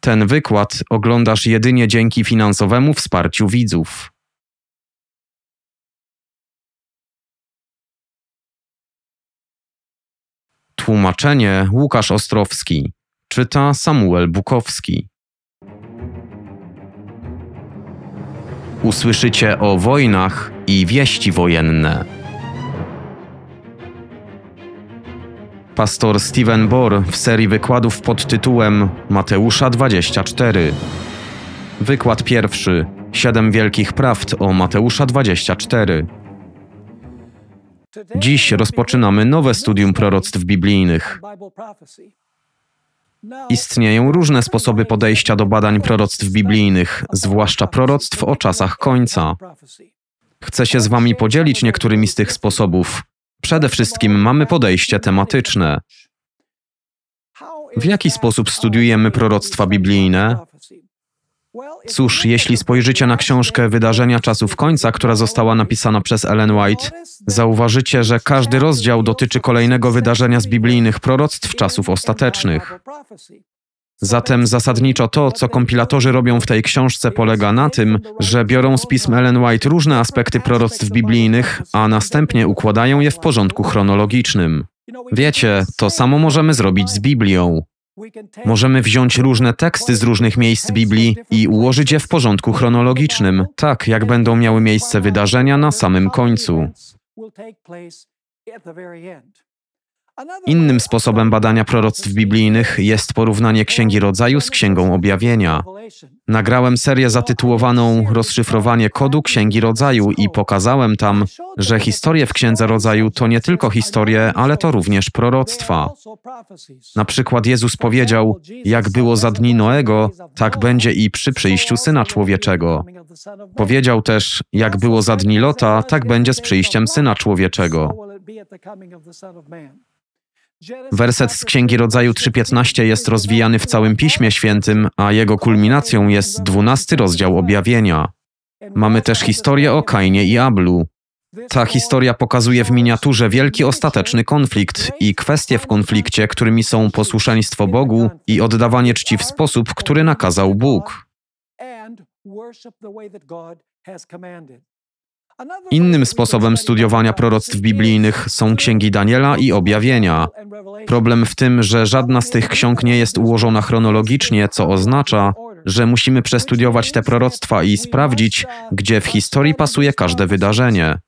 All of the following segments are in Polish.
Ten wykład oglądasz jedynie dzięki finansowemu wsparciu widzów. Tłumaczenie Łukasz Ostrowski. Czyta Samuel Bukowski. Usłyszycie o wojnach i wieści wojenne. pastor Steven Bohr w serii wykładów pod tytułem Mateusza 24. Wykład pierwszy: Siedem wielkich prawd o Mateusza 24. Dziś rozpoczynamy nowe studium proroctw biblijnych. Istnieją różne sposoby podejścia do badań proroctw biblijnych, zwłaszcza proroctw o czasach końca. Chcę się z Wami podzielić niektórymi z tych sposobów, Przede wszystkim mamy podejście tematyczne. W jaki sposób studiujemy proroctwa biblijne? Cóż, jeśli spojrzycie na książkę Wydarzenia Czasów Końca, która została napisana przez Ellen White, zauważycie, że każdy rozdział dotyczy kolejnego wydarzenia z biblijnych proroctw czasów ostatecznych. Zatem zasadniczo to, co kompilatorzy robią w tej książce, polega na tym, że biorą z pism Ellen White różne aspekty proroctw biblijnych, a następnie układają je w porządku chronologicznym. Wiecie, to samo możemy zrobić z Biblią. Możemy wziąć różne teksty z różnych miejsc Biblii i ułożyć je w porządku chronologicznym, tak jak będą miały miejsce wydarzenia na samym końcu. Innym sposobem badania proroctw biblijnych jest porównanie Księgi Rodzaju z Księgą Objawienia. Nagrałem serię zatytułowaną Rozszyfrowanie kodu Księgi Rodzaju i pokazałem tam, że historie w Księdze Rodzaju to nie tylko historie, ale to również proroctwa. Na przykład Jezus powiedział: Jak było za dni Noego, tak będzie i przy przyjściu Syna Człowieczego. Powiedział też: Jak było za dni Lota, tak będzie z przyjściem Syna Człowieczego. Werset z Księgi Rodzaju 3:15 jest rozwijany w całym Piśmie Świętym, a jego kulminacją jest dwunasty rozdział objawienia. Mamy też historię o Kainie i Ablu. Ta historia pokazuje w miniaturze wielki ostateczny konflikt i kwestie w konflikcie, którymi są posłuszeństwo Bogu i oddawanie czci w sposób, który nakazał Bóg. Innym sposobem studiowania proroctw biblijnych są księgi Daniela i objawienia. Problem w tym, że żadna z tych ksiąg nie jest ułożona chronologicznie, co oznacza, że musimy przestudiować te proroctwa i sprawdzić, gdzie w historii pasuje każde wydarzenie.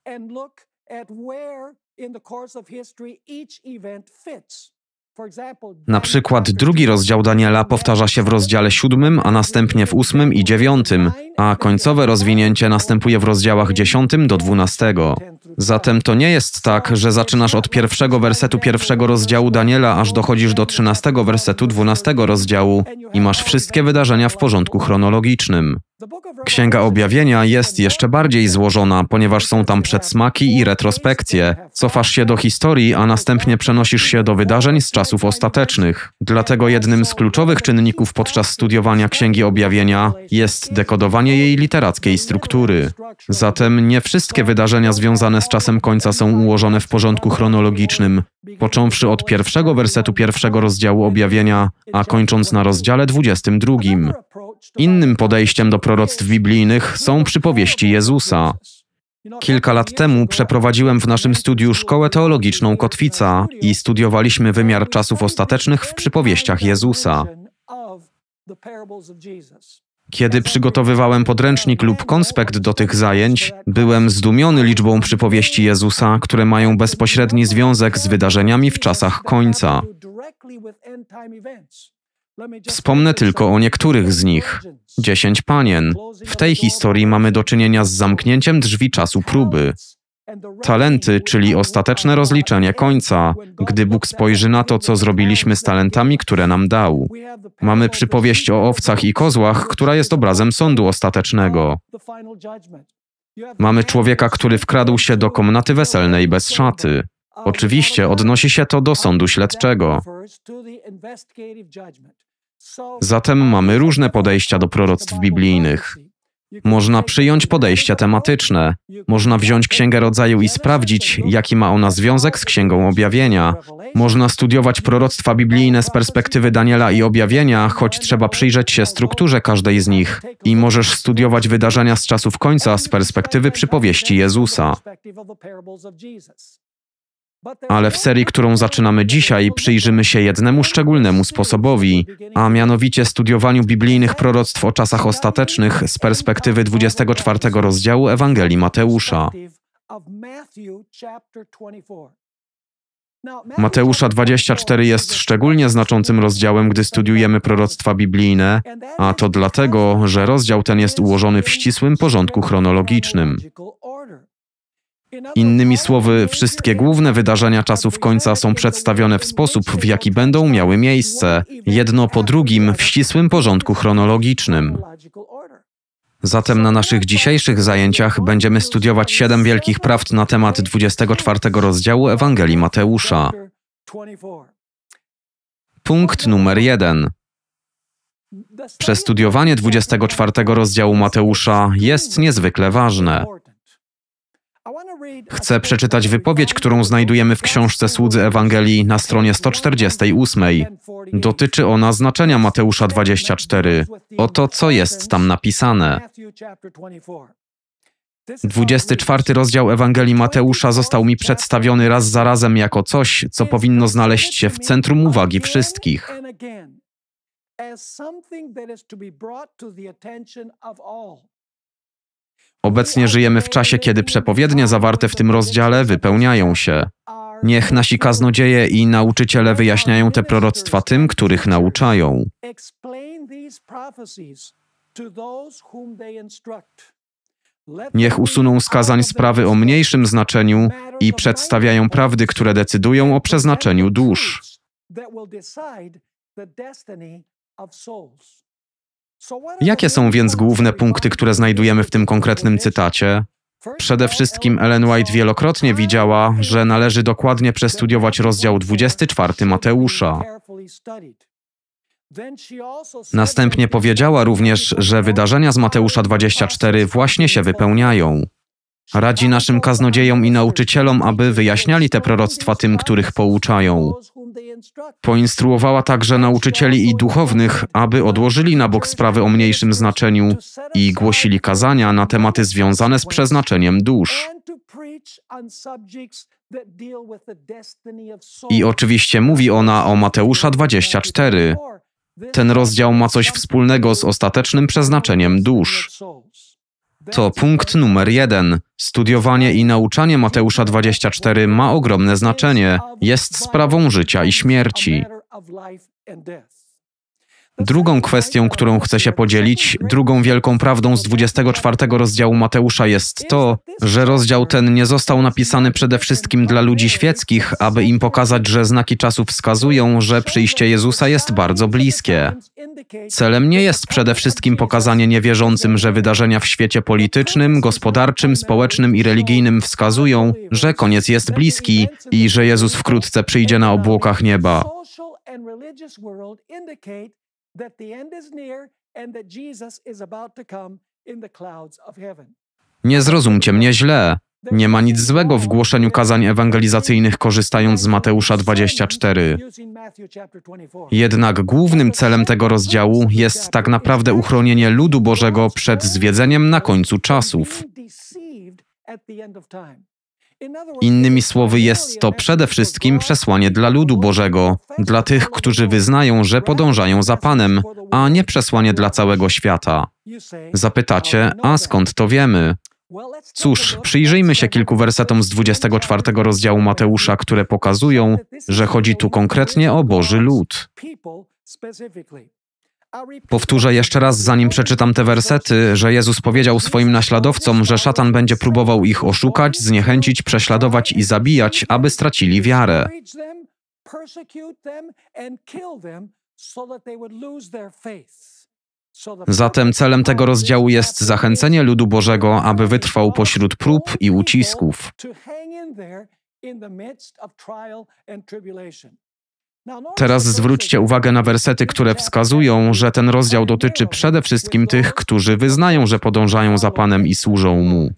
Na przykład drugi rozdział Daniela powtarza się w rozdziale siódmym, a następnie w ósmym i dziewiątym, a końcowe rozwinięcie następuje w rozdziałach dziesiątym do dwunastego. Zatem to nie jest tak, że zaczynasz od pierwszego wersetu pierwszego rozdziału Daniela, aż dochodzisz do trzynastego wersetu dwunastego rozdziału i masz wszystkie wydarzenia w porządku chronologicznym. Księga Objawienia jest jeszcze bardziej złożona, ponieważ są tam przedsmaki i retrospekcje. Cofasz się do historii, a następnie przenosisz się do wydarzeń z czasów ostatecznych. Dlatego jednym z kluczowych czynników podczas studiowania Księgi Objawienia jest dekodowanie jej literackiej struktury. Zatem nie wszystkie wydarzenia związane z czasem końca są ułożone w porządku chronologicznym, począwszy od pierwszego wersetu pierwszego rozdziału Objawienia, a kończąc na rozdziale 22. Innym podejściem do proroctw biblijnych są przypowieści Jezusa. Kilka lat temu przeprowadziłem w naszym studiu szkołę teologiczną Kotwica i studiowaliśmy wymiar czasów ostatecznych w przypowieściach Jezusa. Kiedy przygotowywałem podręcznik lub konspekt do tych zajęć, byłem zdumiony liczbą przypowieści Jezusa, które mają bezpośredni związek z wydarzeniami w czasach końca. Wspomnę tylko o niektórych z nich. Dziesięć panien. W tej historii mamy do czynienia z zamknięciem drzwi czasu próby. Talenty, czyli ostateczne rozliczenie końca, gdy Bóg spojrzy na to, co zrobiliśmy z talentami, które nam dał. Mamy przypowieść o owcach i kozłach, która jest obrazem sądu ostatecznego. Mamy człowieka, który wkradł się do komnaty weselnej bez szaty. Oczywiście odnosi się to do sądu śledczego. Zatem mamy różne podejścia do proroctw biblijnych. Można przyjąć podejścia tematyczne, można wziąć Księgę Rodzaju i sprawdzić, jaki ma ona związek z Księgą Objawienia. Można studiować proroctwa biblijne z perspektywy Daniela i Objawienia, choć trzeba przyjrzeć się strukturze każdej z nich i możesz studiować wydarzenia z czasów końca z perspektywy przypowieści Jezusa. Ale w serii, którą zaczynamy dzisiaj, przyjrzymy się jednemu szczególnemu sposobowi, a mianowicie studiowaniu biblijnych proroctw o czasach ostatecznych z perspektywy 24 rozdziału Ewangelii Mateusza. Mateusza 24 jest szczególnie znaczącym rozdziałem, gdy studiujemy proroctwa biblijne, a to dlatego, że rozdział ten jest ułożony w ścisłym porządku chronologicznym. Innymi słowy, wszystkie główne wydarzenia czasów końca są przedstawione w sposób, w jaki będą miały miejsce, jedno po drugim w ścisłym porządku chronologicznym. Zatem na naszych dzisiejszych zajęciach będziemy studiować siedem wielkich prawd na temat 24 rozdziału Ewangelii Mateusza. Punkt numer jeden. Przestudiowanie 24 rozdziału Mateusza jest niezwykle ważne. Chcę przeczytać wypowiedź, którą znajdujemy w książce Słudzy Ewangelii na stronie 148. Dotyczy ona znaczenia Mateusza 24. Oto co jest tam napisane. 24 rozdział Ewangelii Mateusza został mi przedstawiony raz za razem jako coś, co powinno znaleźć się w centrum uwagi wszystkich. As something that is to be brought to the attention of all. Obecnie żyjemy w czasie, kiedy przepowiednie zawarte w tym rozdziale wypełniają się. Niech nasi kaznodzieje i nauczyciele wyjaśniają te proroctwa tym, których nauczają. Niech usuną skazań sprawy o mniejszym znaczeniu i przedstawiają prawdy, które decydują o przeznaczeniu dusz. Jakie są więc główne punkty, które znajdujemy w tym konkretnym cytacie? Przede wszystkim Ellen White wielokrotnie widziała, że należy dokładnie przestudiować rozdział 24 Mateusza. Następnie powiedziała również, że wydarzenia z Mateusza 24 właśnie się wypełniają. Radzi naszym kaznodziejom i nauczycielom, aby wyjaśniali te proroctwa tym, których pouczają. Poinstruowała także nauczycieli i duchownych, aby odłożyli na bok sprawy o mniejszym znaczeniu i głosili kazania na tematy związane z przeznaczeniem dusz. I oczywiście mówi ona o Mateusza 24. Ten rozdział ma coś wspólnego z ostatecznym przeznaczeniem dusz. To punkt numer jeden. Studiowanie i nauczanie Mateusza 24 ma ogromne znaczenie. Jest sprawą życia i śmierci. Drugą kwestią, którą chcę się podzielić, drugą wielką prawdą z 24 rozdziału Mateusza jest to, że rozdział ten nie został napisany przede wszystkim dla ludzi świeckich, aby im pokazać, że znaki czasu wskazują, że przyjście Jezusa jest bardzo bliskie. Celem nie jest przede wszystkim pokazanie niewierzącym, że wydarzenia w świecie politycznym, gospodarczym, społecznym i religijnym wskazują, że koniec jest bliski i że Jezus wkrótce przyjdzie na obłokach nieba that the end is near and that Jesus is about to come in the clouds of heaven. Nie zrozumcie mnie źle. Nie ma nic złego w głoszeniu kazań ewangelizacyjnych korzystając z Mateusza 24. Jednak głównym celem tego rozdziału jest tak naprawdę uchronienie ludu Bożego przed zwiedzeniem na końcu czasów. Innymi słowy, jest to przede wszystkim przesłanie dla ludu Bożego, dla tych, którzy wyznają, że podążają za Panem, a nie przesłanie dla całego świata. Zapytacie, a skąd to wiemy? Cóż, przyjrzyjmy się kilku wersetom z 24 rozdziału Mateusza, które pokazują, że chodzi tu konkretnie o Boży lud. Powtórzę jeszcze raz, zanim przeczytam te wersety, że Jezus powiedział swoim naśladowcom, że szatan będzie próbował ich oszukać, zniechęcić, prześladować i zabijać, aby stracili wiarę. Zatem celem tego rozdziału jest zachęcenie ludu Bożego, aby wytrwał pośród prób i ucisków. Teraz zwróćcie uwagę na wersety, które wskazują, że ten rozdział dotyczy przede wszystkim tych, którzy wyznają, że podążają za Panem i służą Mu.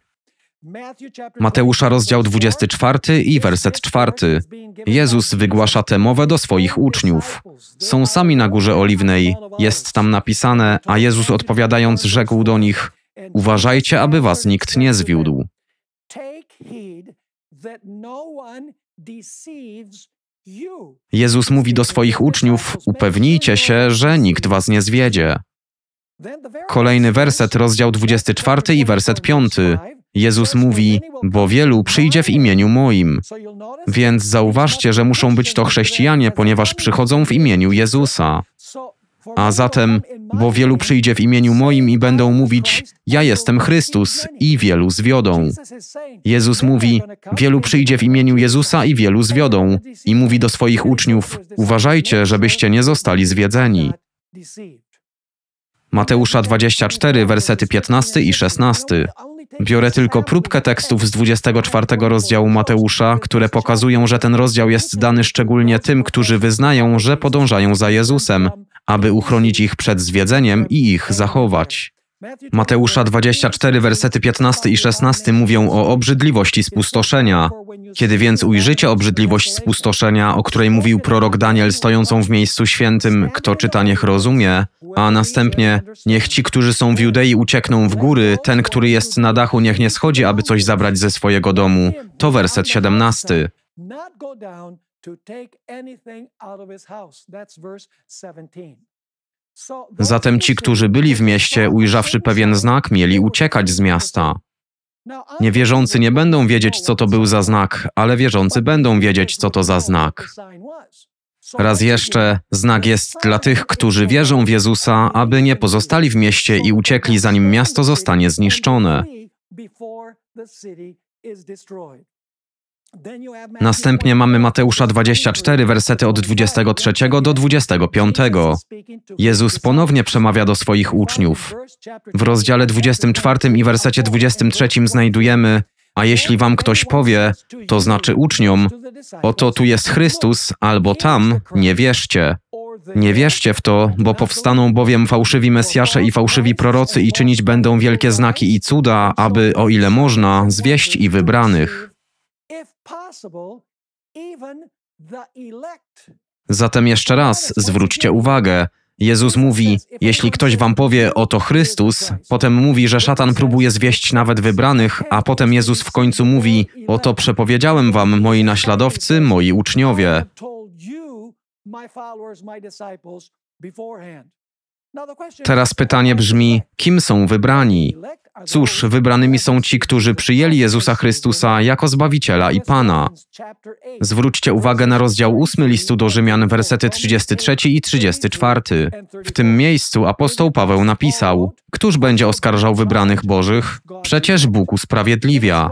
Mateusza rozdział 24 i werset 4. Jezus wygłasza tę mowę do swoich uczniów. Są sami na Górze Oliwnej, jest tam napisane, a Jezus odpowiadając rzekł do nich, uważajcie, aby was nikt nie zwiódł. No Jezus mówi do swoich uczniów: Upewnijcie się, że nikt was nie zwiedzie. Kolejny werset, rozdział 24 i werset 5. Jezus mówi: Bo wielu przyjdzie w imieniu moim. Więc zauważcie, że muszą być to chrześcijanie, ponieważ przychodzą w imieniu Jezusa. A zatem, bo wielu przyjdzie w imieniu moim i będą mówić: Ja jestem Chrystus, i wielu zwiodą. Jezus mówi: Wielu przyjdzie w imieniu Jezusa i wielu zwiodą. I mówi do swoich uczniów: Uważajcie, żebyście nie zostali zwiedzeni. Mateusza 24, wersety 15 i 16. Biorę tylko próbkę tekstów z 24 rozdziału Mateusza, które pokazują, że ten rozdział jest dany szczególnie tym, którzy wyznają, że podążają za Jezusem, aby uchronić ich przed zwiedzeniem i ich zachować. Mateusza 24, versety 15 i 16 mówią o obrzydliwości spustoszenia. Kiedy więc ujrzycie obrzydliwość spustoszenia, o której mówił prorok Daniel stojącą w miejscu świętym, kto czyta niech rozumie, a następnie niech ci, którzy są w Judei uciekną w góry, ten, który jest na dachu niech nie schodzi, aby coś zabrać ze swojego domu. To werset 17. Zatem ci, którzy byli w mieście, ujrzawszy pewien znak, mieli uciekać z miasta. Niewierzący nie będą wiedzieć, co to był za znak, ale wierzący będą wiedzieć, co to za znak. Raz jeszcze, znak jest dla tych, którzy wierzą w Jezusa, aby nie pozostali w mieście i uciekli, zanim miasto zostanie zniszczone. Następnie mamy Mateusza 24, wersety od 23 do 25. Jezus ponownie przemawia do swoich uczniów. W rozdziale 24 i wersecie 23 znajdujemy: A jeśli wam ktoś powie, to znaczy uczniom, oto tu jest Chrystus, albo tam, nie wierzcie. Nie wierzcie w to, bo powstaną bowiem fałszywi Mesjasze i fałszywi prorocy i czynić będą wielkie znaki i cuda, aby, o ile można, zwieść i wybranych. Zatem jeszcze raz zwróćcie uwagę. Jezus mówi: Jeśli ktoś wam powie, oto Chrystus, potem mówi, że szatan próbuje zwieść nawet wybranych, a potem Jezus w końcu mówi: Oto przepowiedziałem wam, moi naśladowcy, moi uczniowie. Teraz pytanie brzmi, kim są wybrani? Cóż, wybranymi są ci, którzy przyjęli Jezusa Chrystusa jako Zbawiciela i Pana. Zwróćcie uwagę na rozdział 8 listu do Rzymian, wersety 33 i 34. W tym miejscu apostoł Paweł napisał: Któż będzie oskarżał wybranych Bożych? Przecież Bóg usprawiedliwia.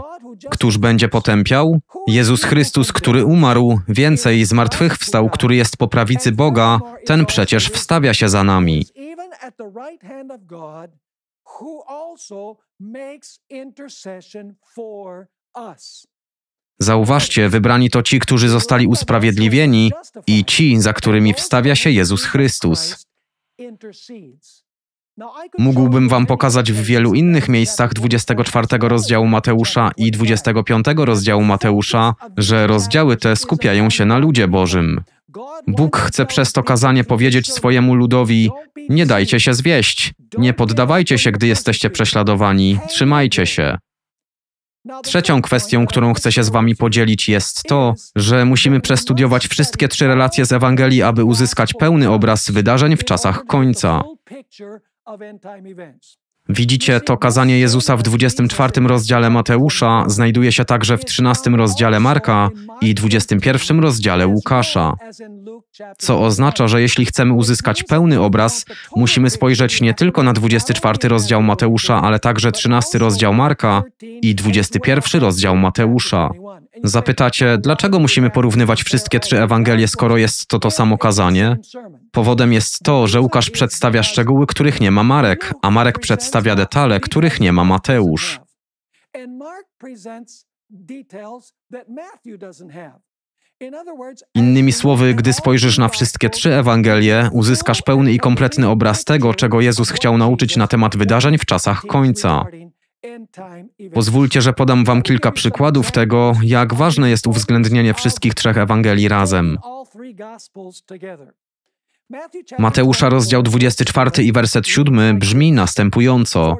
Któż będzie potępiał? Jezus Chrystus, który umarł, więcej zmartwychwstał, który jest po prawicy Boga, ten przecież wstawia się za nami the right hand of God, who also makes intercession for us. Zauważcie, wybrani to ci, którzy zostali usprawiedliwieni i ci, za którymi wstawia się Jezus Chrystus. Mógłbym wam pokazać w wielu innych miejscach 24 rozdziału Mateusza i 25 rozdziału Mateusza, że rozdziały te skupiają się na ludzie Bożym. Bóg chce przez to kazanie powiedzieć swojemu ludowi: Nie dajcie się zwieść, nie poddawajcie się, gdy jesteście prześladowani, trzymajcie się. Trzecią kwestią, którą chcę się z Wami podzielić, jest to, że musimy przestudiować wszystkie trzy relacje z Ewangelii, aby uzyskać pełny obraz wydarzeń w czasach końca. Widzicie, to kazanie Jezusa w 24 rozdziale Mateusza znajduje się także w 13 rozdziale Marka i 21 rozdziale Łukasza. Co oznacza, że jeśli chcemy uzyskać pełny obraz, musimy spojrzeć nie tylko na 24 rozdział Mateusza, ale także 13 rozdział Marka i 21 rozdział Mateusza. Zapytacie, dlaczego musimy porównywać wszystkie trzy Ewangelie, skoro jest to to samo kazanie? Powodem jest to, że Łukasz przedstawia szczegóły, których nie ma Marek, a Marek przedstawia detale, których nie ma Mateusz. Innymi słowy, gdy spojrzysz na wszystkie trzy Ewangelie, uzyskasz pełny i kompletny obraz tego, czego Jezus chciał nauczyć na temat wydarzeń w czasach końca. Pozwólcie, że podam Wam kilka przykładów tego, jak ważne jest uwzględnienie wszystkich trzech Ewangelii razem. Mateusza rozdział 24 i werset 7 brzmi następująco: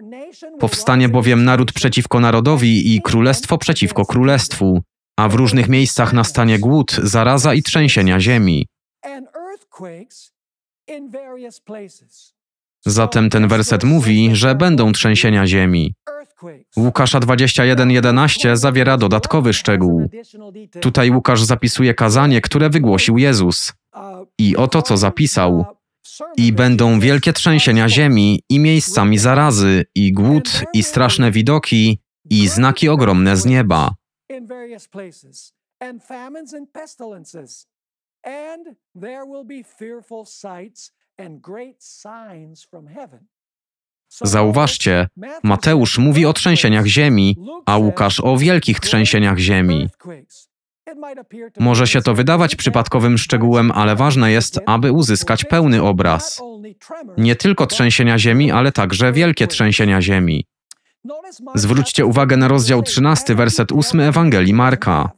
Powstanie bowiem naród przeciwko narodowi i królestwo przeciwko królestwu, a w różnych miejscach nastanie głód, zaraza i trzęsienia ziemi. Zatem ten werset mówi, że będą trzęsienia ziemi. Łukasza 21:11 zawiera dodatkowy szczegół. Tutaj Łukasz zapisuje kazanie, które wygłosił Jezus. I oto co zapisał. I będą wielkie trzęsienia ziemi, i miejscami zarazy, i głód, i straszne widoki, i znaki ogromne z nieba. And there will be fearful sights and great signs from heaven. Zauważcie, Mateusz mówi o trzęsieniach ziemi, a Łukasz o wielkich trzęsieniach ziemi. Może się to wydawać przypadkowym szczegółem, ale ważne jest, aby uzyskać pełny obraz. Nie tylko trzęsienia ziemi, ale także wielkie trzęsienia ziemi. Zwróćcie uwagę na rozdział 13, werset 8 Ewangelii Marka.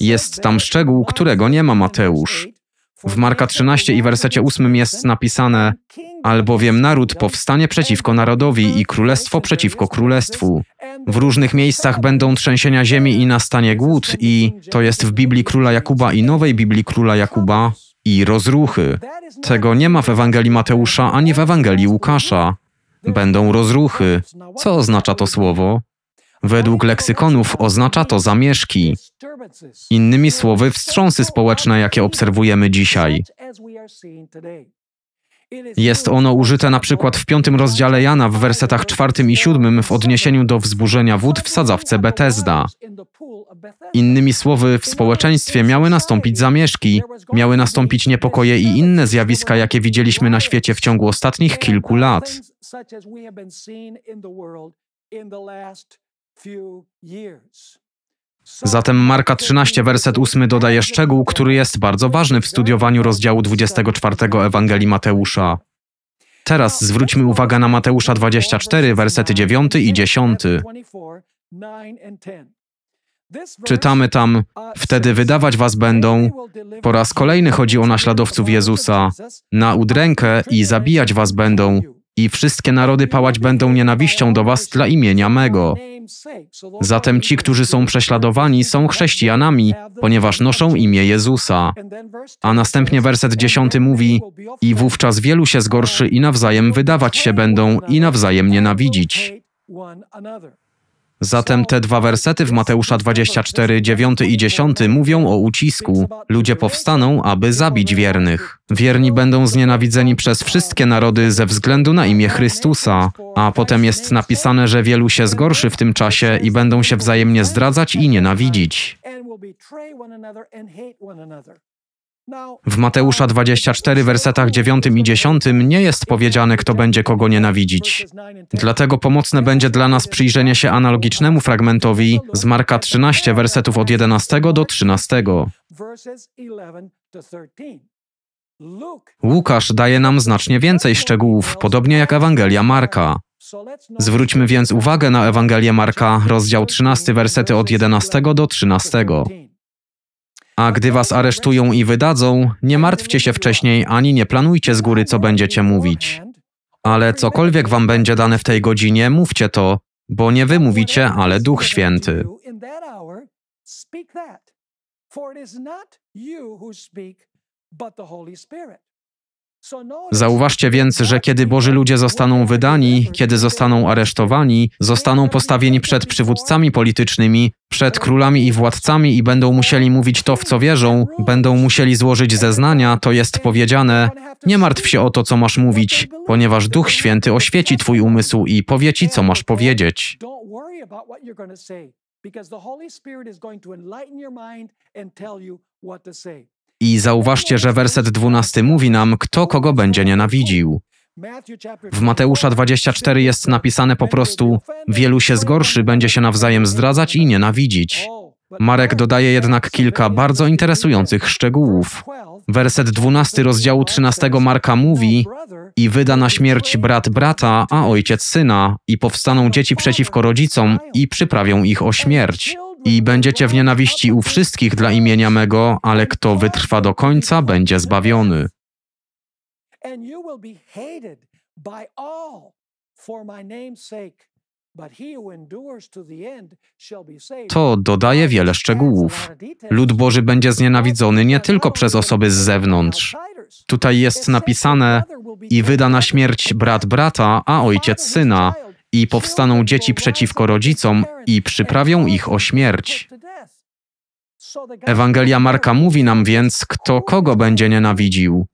Jest tam szczegół, którego nie ma Mateusz. W Marka 13 i wersecie 8 jest napisane: Albowiem naród powstanie przeciwko narodowi i królestwo przeciwko królestwu. W różnych miejscach będą trzęsienia ziemi i nastanie głód, i to jest w Biblii króla Jakuba i nowej Biblii króla Jakuba, i rozruchy. Tego nie ma w Ewangelii Mateusza ani w Ewangelii Łukasza. Będą rozruchy. Co oznacza to słowo? Według leksykonów oznacza to zamieszki, innymi słowy wstrząsy społeczne, jakie obserwujemy dzisiaj. Jest ono użyte na przykład w piątym rozdziale Jana w wersetach czwartym i siódmym w odniesieniu do wzburzenia wód w sadzawce Betesda. Innymi słowy, w społeczeństwie miały nastąpić zamieszki, miały nastąpić niepokoje i inne zjawiska, jakie widzieliśmy na świecie w ciągu ostatnich kilku lat. Zatem Marka 13, werset 8 dodaje szczegół, który jest bardzo ważny w studiowaniu rozdziału 24 Ewangelii Mateusza. Teraz zwróćmy uwagę na Mateusza 24, wersety 9 i 10. Czytamy tam, uh, wtedy wydawać was będą. Po raz kolejny chodzi o naśladowców Jezusa. Na udrękę i zabijać was będą. I wszystkie narody pałać będą nienawiścią do was dla imienia mego. Zatem ci, którzy są prześladowani, są chrześcijanami, ponieważ noszą imię Jezusa. A następnie werset dziesiąty mówi: I wówczas wielu się zgorszy i nawzajem wydawać się będą i nawzajem nienawidzić. Zatem te dwa wersety w Mateusza 24, 9 i 10 mówią o ucisku. Ludzie powstaną, aby zabić wiernych. Wierni będą znienawidzeni przez wszystkie narody ze względu na imię Chrystusa, a potem jest napisane, że wielu się zgorszy w tym czasie i będą się wzajemnie zdradzać i nienawidzić. W Mateusza 24, wersetach 9 i 10 nie jest powiedziane, kto będzie kogo nienawidzić. Dlatego pomocne będzie dla nas przyjrzenie się analogicznemu fragmentowi z Marka 13, wersetów od 11 do 13. Łukasz daje nam znacznie więcej szczegółów, podobnie jak Ewangelia Marka. Zwróćmy więc uwagę na Ewangelię Marka, rozdział 13, wersety od 11 do 13. A gdy was aresztują i wydadzą, nie martwcie się wcześniej ani nie planujcie z góry, co będziecie mówić. Ale cokolwiek wam będzie dane w tej godzinie, mówcie to, bo nie wy mówicie, ale Duch Święty. but the Holy Spirit. Zauważcie więc, że kiedy Boży ludzie zostaną wydani, kiedy zostaną aresztowani, zostaną postawieni przed przywódcami politycznymi, przed królami i władcami i będą musieli mówić to, w co wierzą, będą musieli złożyć zeznania, to jest powiedziane: Nie martw się o to, co masz mówić, ponieważ Duch Święty oświeci Twój umysł i powie Ci, co masz powiedzieć. Because the Holy Spirit is going to enlighten your mind and tell you what to say. I zauważcie, że werset 12 mówi nam, kto kogo będzie nienawidził. W Mateusza 24 jest napisane po prostu: Wielu się zgorszy, będzie się nawzajem zdradzać i nienawidzić. Marek dodaje jednak kilka bardzo interesujących szczegółów. Werset 12 rozdziału 13 Marka mówi: I wyda na śmierć brat brata, a ojciec syna, i powstaną dzieci przeciwko rodzicom i przyprawią ich o śmierć. I będziecie w nienawiści u wszystkich dla imienia mego, ale kto wytrwa do końca, będzie zbawiony. To dodaje wiele szczegółów. Lud Boży będzie znienawidzony nie tylko przez osoby z zewnątrz. Tutaj jest napisane: I wyda na śmierć brat brata, a ojciec syna, i powstaną dzieci przeciwko rodzicom i przyprawią ich o śmierć. Ewangelia Marka mówi nam więc, kto kogo będzie nienawidził.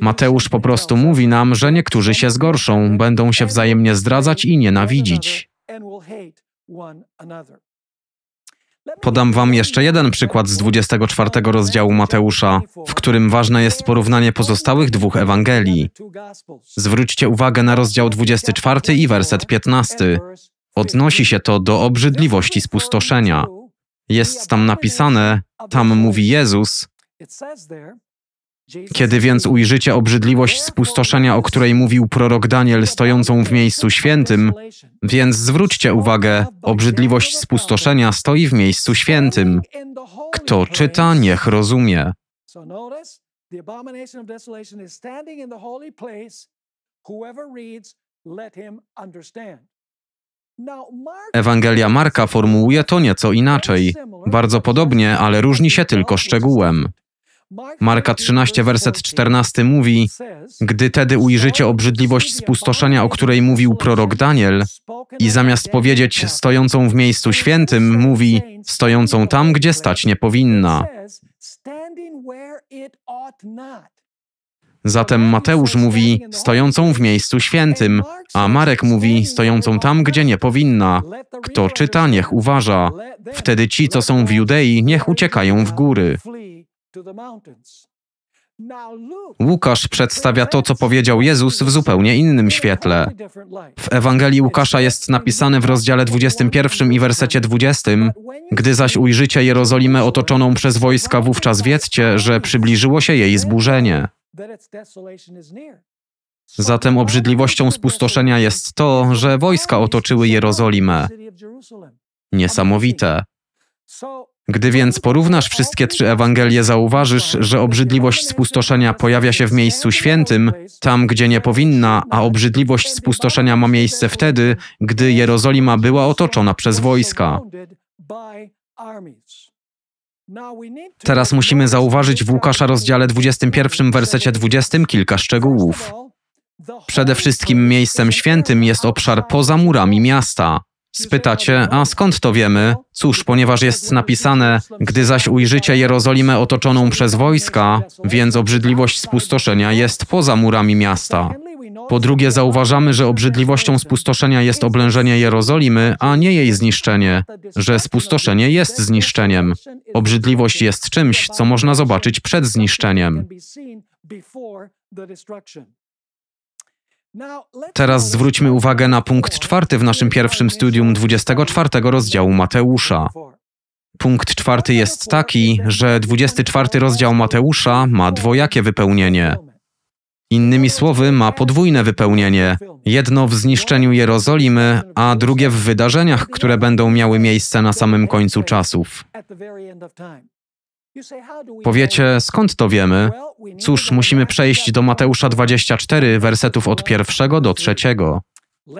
Mateusz po prostu mówi nam, że niektórzy się zgorszą, będą się wzajemnie zdradzać i nienawidzić. Podam wam jeszcze jeden przykład z 24 rozdziału Mateusza, w którym ważne jest porównanie pozostałych dwóch Ewangelii. Zwróćcie uwagę na rozdział 24 i werset 15. Odnosi się to do obrzydliwości spustoszenia. Jest tam napisane, tam mówi Jezus, kiedy więc ujrzycie obrzydliwość spustoszenia, o której mówił prorok Daniel, stojącą w miejscu świętym, więc zwróćcie uwagę, obrzydliwość spustoszenia stoi w miejscu świętym. Kto czyta, niech rozumie. Ewangelia Marka formułuje to nieco inaczej. Bardzo podobnie, ale różni się tylko szczegółem. Marka 13, werset 14 mówi: Gdy tedy ujrzycie obrzydliwość spustoszenia, o której mówił prorok Daniel, i zamiast powiedzieć stojącą w miejscu świętym, mówi stojącą tam, gdzie stać nie powinna. Zatem Mateusz mówi stojącą w miejscu świętym, a Marek mówi stojącą tam, gdzie nie powinna. Kto czyta, niech uważa. Wtedy ci, co są w Judei, niech uciekają w góry. Łukasz przedstawia to, co powiedział Jezus w zupełnie innym świetle. W Ewangelii Łukasza jest napisane w rozdziale 21 i wersecie 20: Gdy zaś ujrzycie Jerozolimę otoczoną przez wojska, wówczas wiedzcie, że przybliżyło się jej zburzenie. Zatem obrzydliwością spustoszenia jest to, że wojska otoczyły Jerozolimę. Niesamowite. Gdy więc porównasz wszystkie trzy Ewangelie, zauważysz, że obrzydliwość spustoszenia pojawia się w miejscu świętym, tam gdzie nie powinna, a obrzydliwość spustoszenia ma miejsce wtedy, gdy Jerozolima była otoczona przez wojska. Teraz musimy zauważyć w Łukasza rozdziale 21, wersecie 20 kilka szczegółów. Przede wszystkim miejscem świętym jest obszar poza murami miasta. Spytacie, a skąd to wiemy? Cóż, ponieważ jest napisane, gdy zaś ujrzycie Jerozolimę otoczoną przez wojska, więc obrzydliwość spustoszenia jest poza murami miasta. Po drugie, zauważamy, że obrzydliwością spustoszenia jest oblężenie Jerozolimy, a nie jej zniszczenie, że spustoszenie jest zniszczeniem. Obrzydliwość jest czymś, co można zobaczyć przed zniszczeniem. Teraz zwróćmy uwagę na punkt czwarty w naszym pierwszym studium 24 rozdziału Mateusza. Punkt czwarty jest taki, że 24 rozdział Mateusza ma dwojakie wypełnienie. Innymi słowy, ma podwójne wypełnienie: jedno w zniszczeniu Jerozolimy, a drugie w wydarzeniach, które będą miały miejsce na samym końcu czasów. Powiecie, skąd to wiemy? Cóż, musimy przejść do Mateusza 24, wersetów od pierwszego do trzeciego.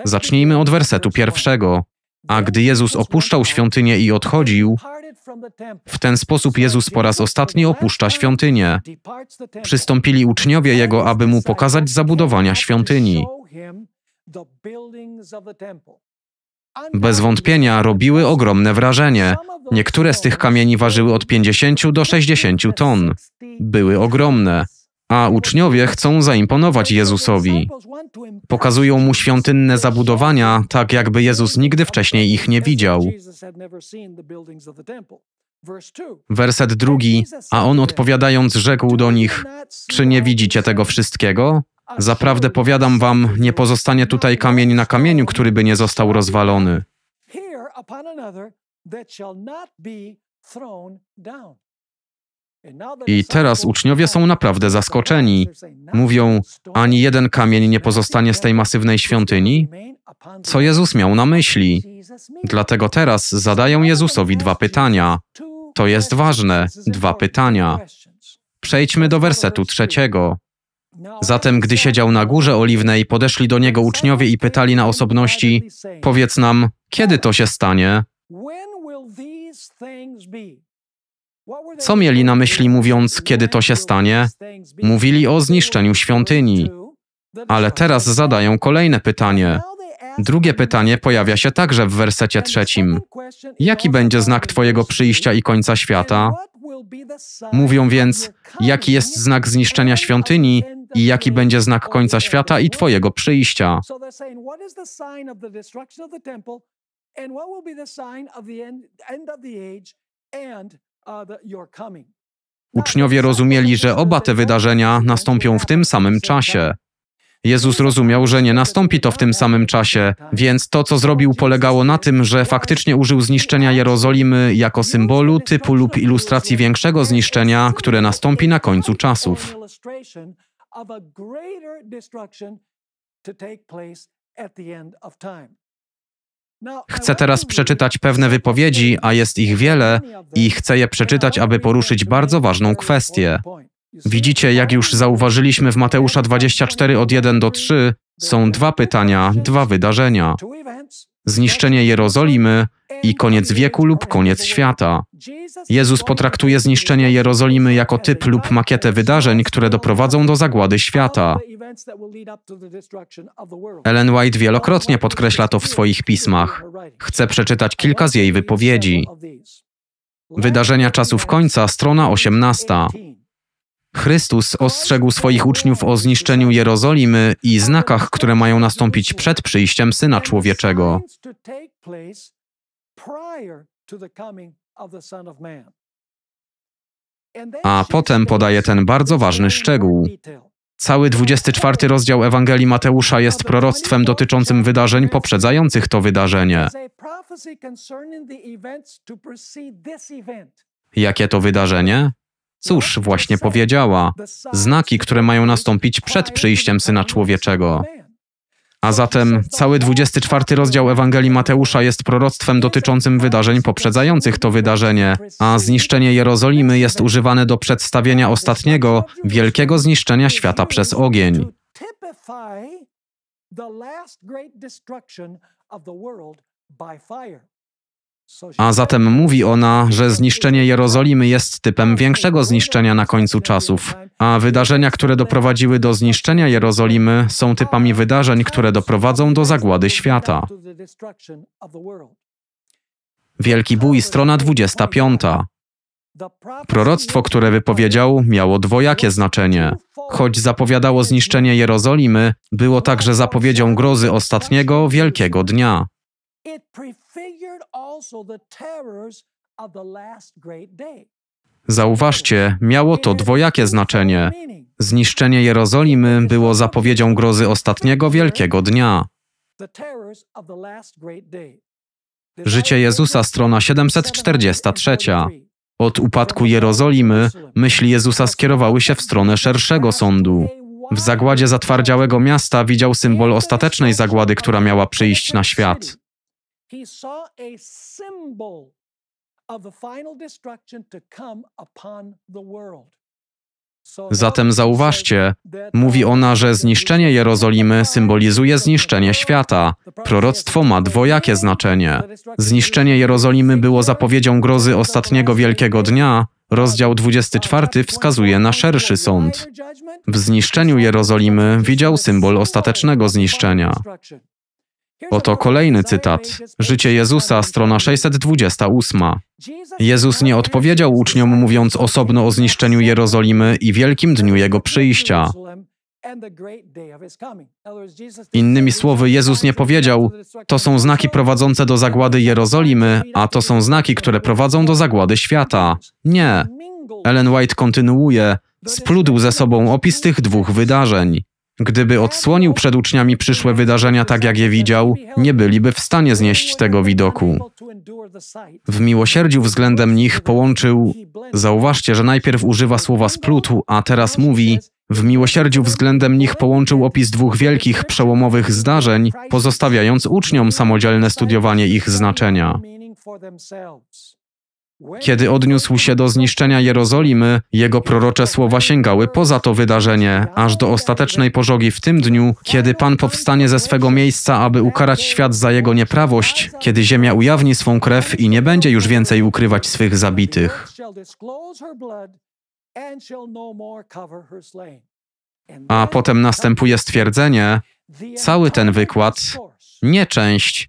Zacznijmy od wersetu pierwszego. A gdy Jezus opuszczał świątynię i odchodził, w ten sposób Jezus po raz ostatni opuszcza świątynię. Przystąpili uczniowie Jego, aby Mu pokazać zabudowania świątyni. Bez wątpienia robiły ogromne wrażenie. Niektóre z tych kamieni ważyły od 50 do 60 ton. Były ogromne. A uczniowie chcą zaimponować Jezusowi. Pokazują mu świątynne zabudowania, tak jakby Jezus nigdy wcześniej ich nie widział. Werset drugi, a on odpowiadając rzekł do nich: Czy nie widzicie tego wszystkiego? Zaprawdę powiadam wam, nie pozostanie tutaj kamień na kamieniu, który by nie został rozwalony. I teraz uczniowie są naprawdę zaskoczeni. Mówią, ani jeden kamień nie pozostanie z tej masywnej świątyni? Co Jezus miał na myśli? Dlatego teraz zadają Jezusowi dwa pytania. To jest ważne, dwa pytania. Przejdźmy do wersetu trzeciego. Zatem, gdy siedział na górze oliwnej, podeszli do niego uczniowie i pytali na osobności: Powiedz nam, kiedy to się stanie? Co mieli na myśli mówiąc, kiedy to się stanie? Mówili o zniszczeniu świątyni. Ale teraz zadają kolejne pytanie. Drugie pytanie pojawia się także w wersecie trzecim. Jaki będzie znak Twojego przyjścia i końca świata? Mówią więc, jaki jest znak zniszczenia świątyni i jaki będzie znak końca świata i Twojego przyjścia. Uczniowie rozumieli, że oba te wydarzenia nastąpią w tym samym czasie. Jezus rozumiał, że nie nastąpi to w tym samym czasie, więc to, co zrobił, polegało na tym, że faktycznie użył zniszczenia Jerozolimy jako symbolu, typu lub ilustracji większego zniszczenia, które nastąpi na końcu czasów of a greater destruction to take place at the end of time. Chcę teraz przeczytać pewne wypowiedzi, a jest ich wiele, i chcę je przeczytać, aby poruszyć bardzo ważną kwestię. Widzicie, jak już zauważyliśmy w Mateusza 24 od 1 do 3, są dwa pytania, dwa wydarzenia zniszczenie Jerozolimy i koniec wieku lub koniec świata. Jezus potraktuje zniszczenie Jerozolimy jako typ lub makietę wydarzeń, które doprowadzą do zagłady świata. Ellen White wielokrotnie podkreśla to w swoich pismach. Chcę przeczytać kilka z jej wypowiedzi. Wydarzenia czasów końca, strona 18. Chrystus ostrzegł swoich uczniów o zniszczeniu Jerozolimy i znakach, które mają nastąpić przed przyjściem Syna Człowieczego. A potem podaje ten bardzo ważny szczegół. Cały 24 rozdział Ewangelii Mateusza jest proroctwem dotyczącym wydarzeń poprzedzających to wydarzenie. Jakie to wydarzenie? Cóż właśnie powiedziała? Znaki, które mają nastąpić przed przyjściem Syna Człowieczego. A zatem cały 24 rozdział Ewangelii Mateusza jest proroctwem dotyczącym wydarzeń poprzedzających to wydarzenie, a zniszczenie Jerozolimy jest używane do przedstawienia ostatniego, wielkiego zniszczenia świata przez ogień. the last great destruction of the world by fire. A zatem mówi ona, że zniszczenie Jerozolimy jest typem większego zniszczenia na końcu czasów, a wydarzenia, które doprowadziły do zniszczenia Jerozolimy, są typami wydarzeń, które doprowadzą do zagłady świata. Wielki Bój, strona 25. Proroctwo, które wypowiedział, miało dwojakie znaczenie. Choć zapowiadało zniszczenie Jerozolimy, było także zapowiedzią grozy ostatniego wielkiego dnia. Zauważcie, miało to dwojakie znaczenie. Zniszczenie Jerozolimy było zapowiedzią grozy ostatniego wielkiego dnia. Życie Jezusa, strona 743. Od upadku Jerozolimy myśli Jezusa skierowały się w stronę szerszego sądu. W zagładzie zatwardziałego miasta widział symbol ostatecznej zagłady, która miała przyjść na świat he saw a symbol of the final destruction to come upon the world. Zatem zauważcie, uh, mówi ona, że zniszczenie Jerozolimy symbolizuje zniszczenie świata. Proroctwo ma dwojakie znaczenie. Zniszczenie Jerozolimy było zapowiedzią grozy ostatniego wielkiego dnia. Rozdział 24 wskazuje na szerszy sąd. W zniszczeniu Jerozolimy widział symbol ostatecznego zniszczenia. Oto kolejny cytat. Życie Jezusa, strona 628. Jezus nie odpowiedział uczniom, mówiąc osobno o zniszczeniu Jerozolimy i wielkim dniu jego przyjścia. Innymi słowy, Jezus nie powiedział: To są znaki prowadzące do zagłady Jerozolimy, a to są znaki, które prowadzą do zagłady świata. Nie. Ellen White kontynuuje: Splódł ze sobą opis tych dwóch wydarzeń. Gdyby odsłonił przed uczniami przyszłe wydarzenia tak, jak je widział, nie byliby w stanie znieść tego widoku. W miłosierdziu względem nich połączył, zauważcie, że najpierw używa słowa splutu, a teraz mówi, w miłosierdziu względem nich połączył opis dwóch wielkich, przełomowych zdarzeń, pozostawiając uczniom samodzielne studiowanie ich znaczenia. Kiedy odniósł się do zniszczenia Jerozolimy, jego prorocze słowa sięgały poza to wydarzenie, aż do ostatecznej pożogi w tym dniu, kiedy Pan powstanie ze swego miejsca, aby ukarać świat za jego nieprawość, kiedy ziemia ujawni swą krew i nie będzie już więcej ukrywać swych zabitych. A potem następuje stwierdzenie, cały ten wykład, nie część,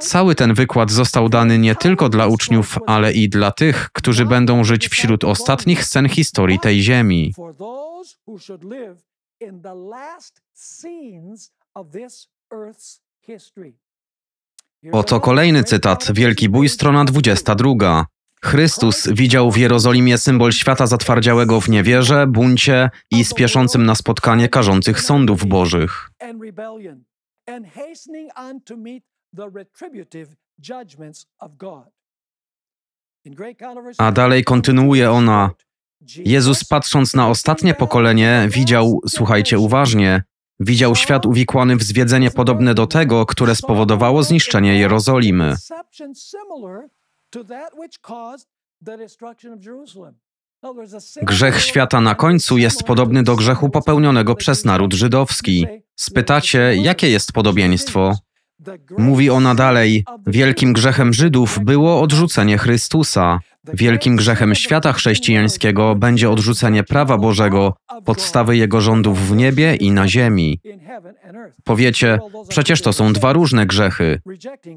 cały ten wykład został dany nie tylko dla uczniów, ale i dla tych, którzy będą żyć wśród ostatnich scen historii tej ziemi. Oto kolejny cytat, Wielki Bój, strona 22. Chrystus widział w Jerozolimie symbol świata zatwardziałego w niewierze, buncie i spieszącym na spotkanie karzących sądów bożych. A dalej kontynuuje ona. Jezus, patrząc na ostatnie pokolenie, widział, słuchajcie uważnie, widział świat uwikłany w zwiedzenie podobne do tego, które spowodowało zniszczenie Jerozolimy. Grzech świata na końcu jest podobny do grzechu popełnionego przez naród żydowski. Spytacie, jakie jest podobieństwo? Mówi ona dalej: Wielkim grzechem Żydów było odrzucenie Chrystusa. Wielkim grzechem świata chrześcijańskiego będzie odrzucenie prawa Bożego, podstawy jego rządów w niebie i na ziemi. Powiecie, przecież to są dwa różne grzechy.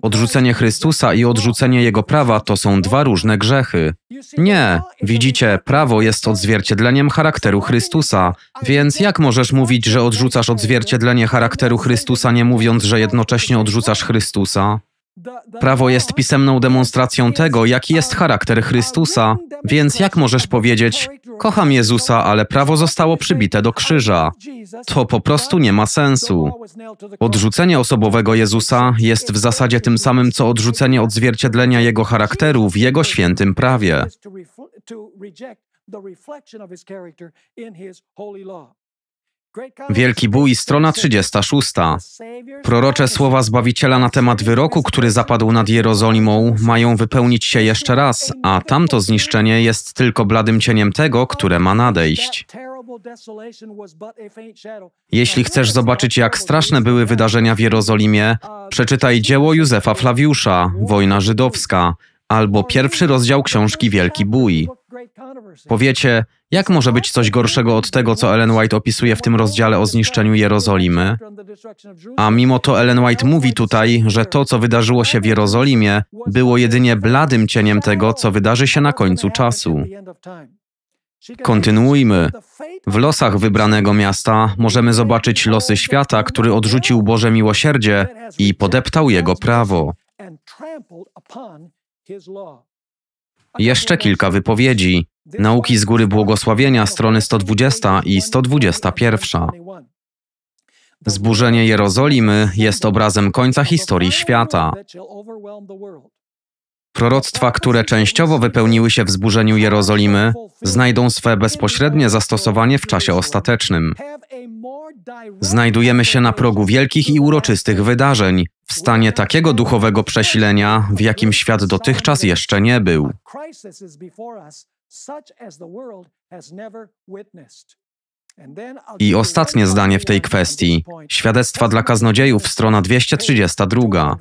Odrzucenie Chrystusa i odrzucenie jego prawa to są dwa różne grzechy. Nie, widzicie, prawo jest odzwierciedleniem charakteru Chrystusa, więc jak możesz mówić, że odrzucasz odzwierciedlenie charakteru Chrystusa, nie mówiąc, że jednocześnie odrzucasz Chrystusa? Prawo jest pisemną demonstracją tego, jaki jest charakter Chrystusa, więc jak możesz powiedzieć, kocham Jezusa, ale prawo zostało przybite do krzyża? To po prostu nie ma sensu. Odrzucenie osobowego Jezusa jest w zasadzie tym samym, co odrzucenie odzwierciedlenia Jego charakteru w Jego świętym prawie. Wielki Bój, strona 36. Prorocze słowa Zbawiciela na temat wyroku, który zapadł nad Jerozolimą, mają wypełnić się jeszcze raz, a tamto zniszczenie jest tylko bladym cieniem tego, które ma nadejść. Jeśli chcesz zobaczyć, jak straszne były wydarzenia w Jerozolimie, przeczytaj dzieło Józefa Flawiusza, Wojna Żydowska, albo pierwszy rozdział książki Wielki Bój. Powiecie, jak może być coś gorszego od tego, co Ellen White opisuje w tym rozdziale o zniszczeniu Jerozolimy? A mimo to Ellen White mówi tutaj, że to, co wydarzyło się w Jerozolimie, było jedynie bladym cieniem tego, co wydarzy się na końcu czasu. Kontynuujmy. W losach wybranego miasta możemy zobaczyć losy świata, który odrzucił Boże miłosierdzie i podeptał jego prawo. Jeszcze kilka wypowiedzi. Nauki z góry błogosławienia, strony 120 i 121. Zburzenie Jerozolimy jest obrazem końca historii świata. Proroctwa, które częściowo wypełniły się w zburzeniu Jerozolimy, znajdą swe bezpośrednie zastosowanie w czasie ostatecznym. Znajdujemy się na progu wielkich i uroczystych wydarzeń, w stanie takiego duchowego przesilenia, w jakim świat dotychczas jeszcze nie był. I ostatnie zdanie w tej kwestii. Świadectwa dla kaznodziejów, strona 232.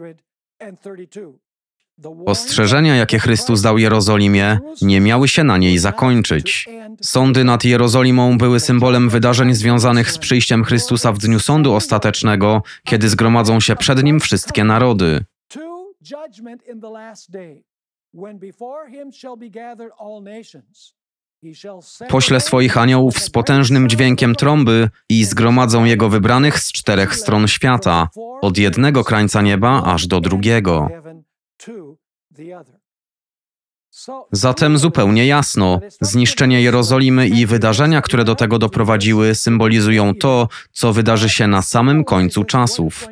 Ostrzeżenia, jakie Chrystus dał Jerozolimie, nie miały się na niej zakończyć. Sądy nad Jerozolimą były symbolem wydarzeń związanych z przyjściem Chrystusa w dniu sądu ostatecznego, kiedy zgromadzą się przed nim wszystkie narody. Pośle swoich aniołów z potężnym dźwiękiem trąby i zgromadzą jego wybranych z czterech stron świata, od jednego krańca nieba aż do drugiego. Zatem zupełnie jasno, zniszczenie Jerozolimy i wydarzenia, które do tego doprowadziły, symbolizują to, co wydarzy się na samym końcu czasów.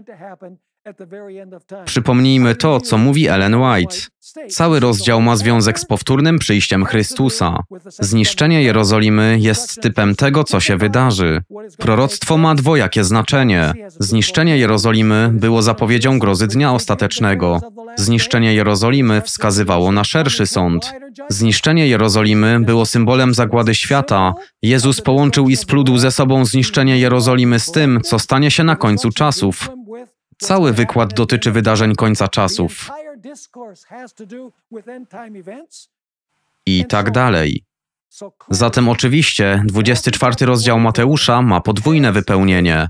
Przypomnijmy to, co mówi Ellen White. Cały rozdział ma związek z powtórnym przyjściem Chrystusa. Zniszczenie Jerozolimy jest typem tego, co się wydarzy. Proroctwo ma dwojakie znaczenie. Zniszczenie Jerozolimy było zapowiedzią grozy dnia ostatecznego. Zniszczenie Jerozolimy wskazywało na szerszy sąd. Zniszczenie Jerozolimy było symbolem zagłady świata. Jezus połączył i splódł ze sobą zniszczenie Jerozolimy z tym, co stanie się na końcu czasów. Cały wykład dotyczy wydarzeń końca czasów. I tak dalej. Zatem oczywiście 24 rozdział Mateusza ma podwójne wypełnienie.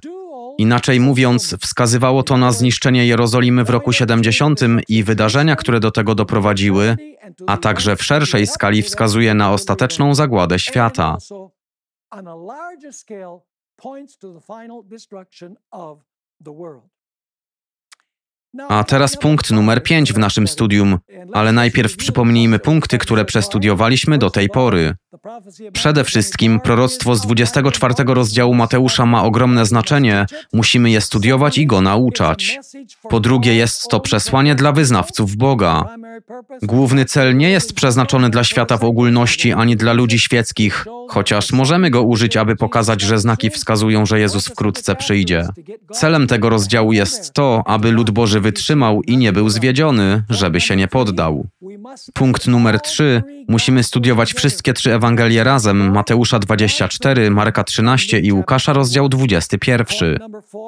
Inaczej mówiąc, wskazywało to na zniszczenie Jerozolimy w roku 70 i wydarzenia, które do tego doprowadziły, a także w szerszej skali wskazuje na ostateczną zagładę świata. points to the final destruction of the world. A teraz punkt numer 5 w naszym studium, ale najpierw przypomnijmy punkty, które przestudiowaliśmy do tej pory. Przede wszystkim proroctwo z 24 rozdziału Mateusza ma ogromne znaczenie, musimy je studiować i go nauczać. Po drugie, jest to przesłanie dla wyznawców Boga. Główny cel nie jest przeznaczony dla świata w ogólności ani dla ludzi świeckich, chociaż możemy go użyć, aby pokazać, że znaki wskazują, że Jezus wkrótce przyjdzie. Celem tego rozdziału jest to, aby lud Boży wytrzymał i nie był zwiedziony, żeby się nie poddał. Punkt numer 3. Musimy studiować wszystkie trzy Ewangelie razem, Mateusza 24, Marka 13 i Łukasza rozdział 21.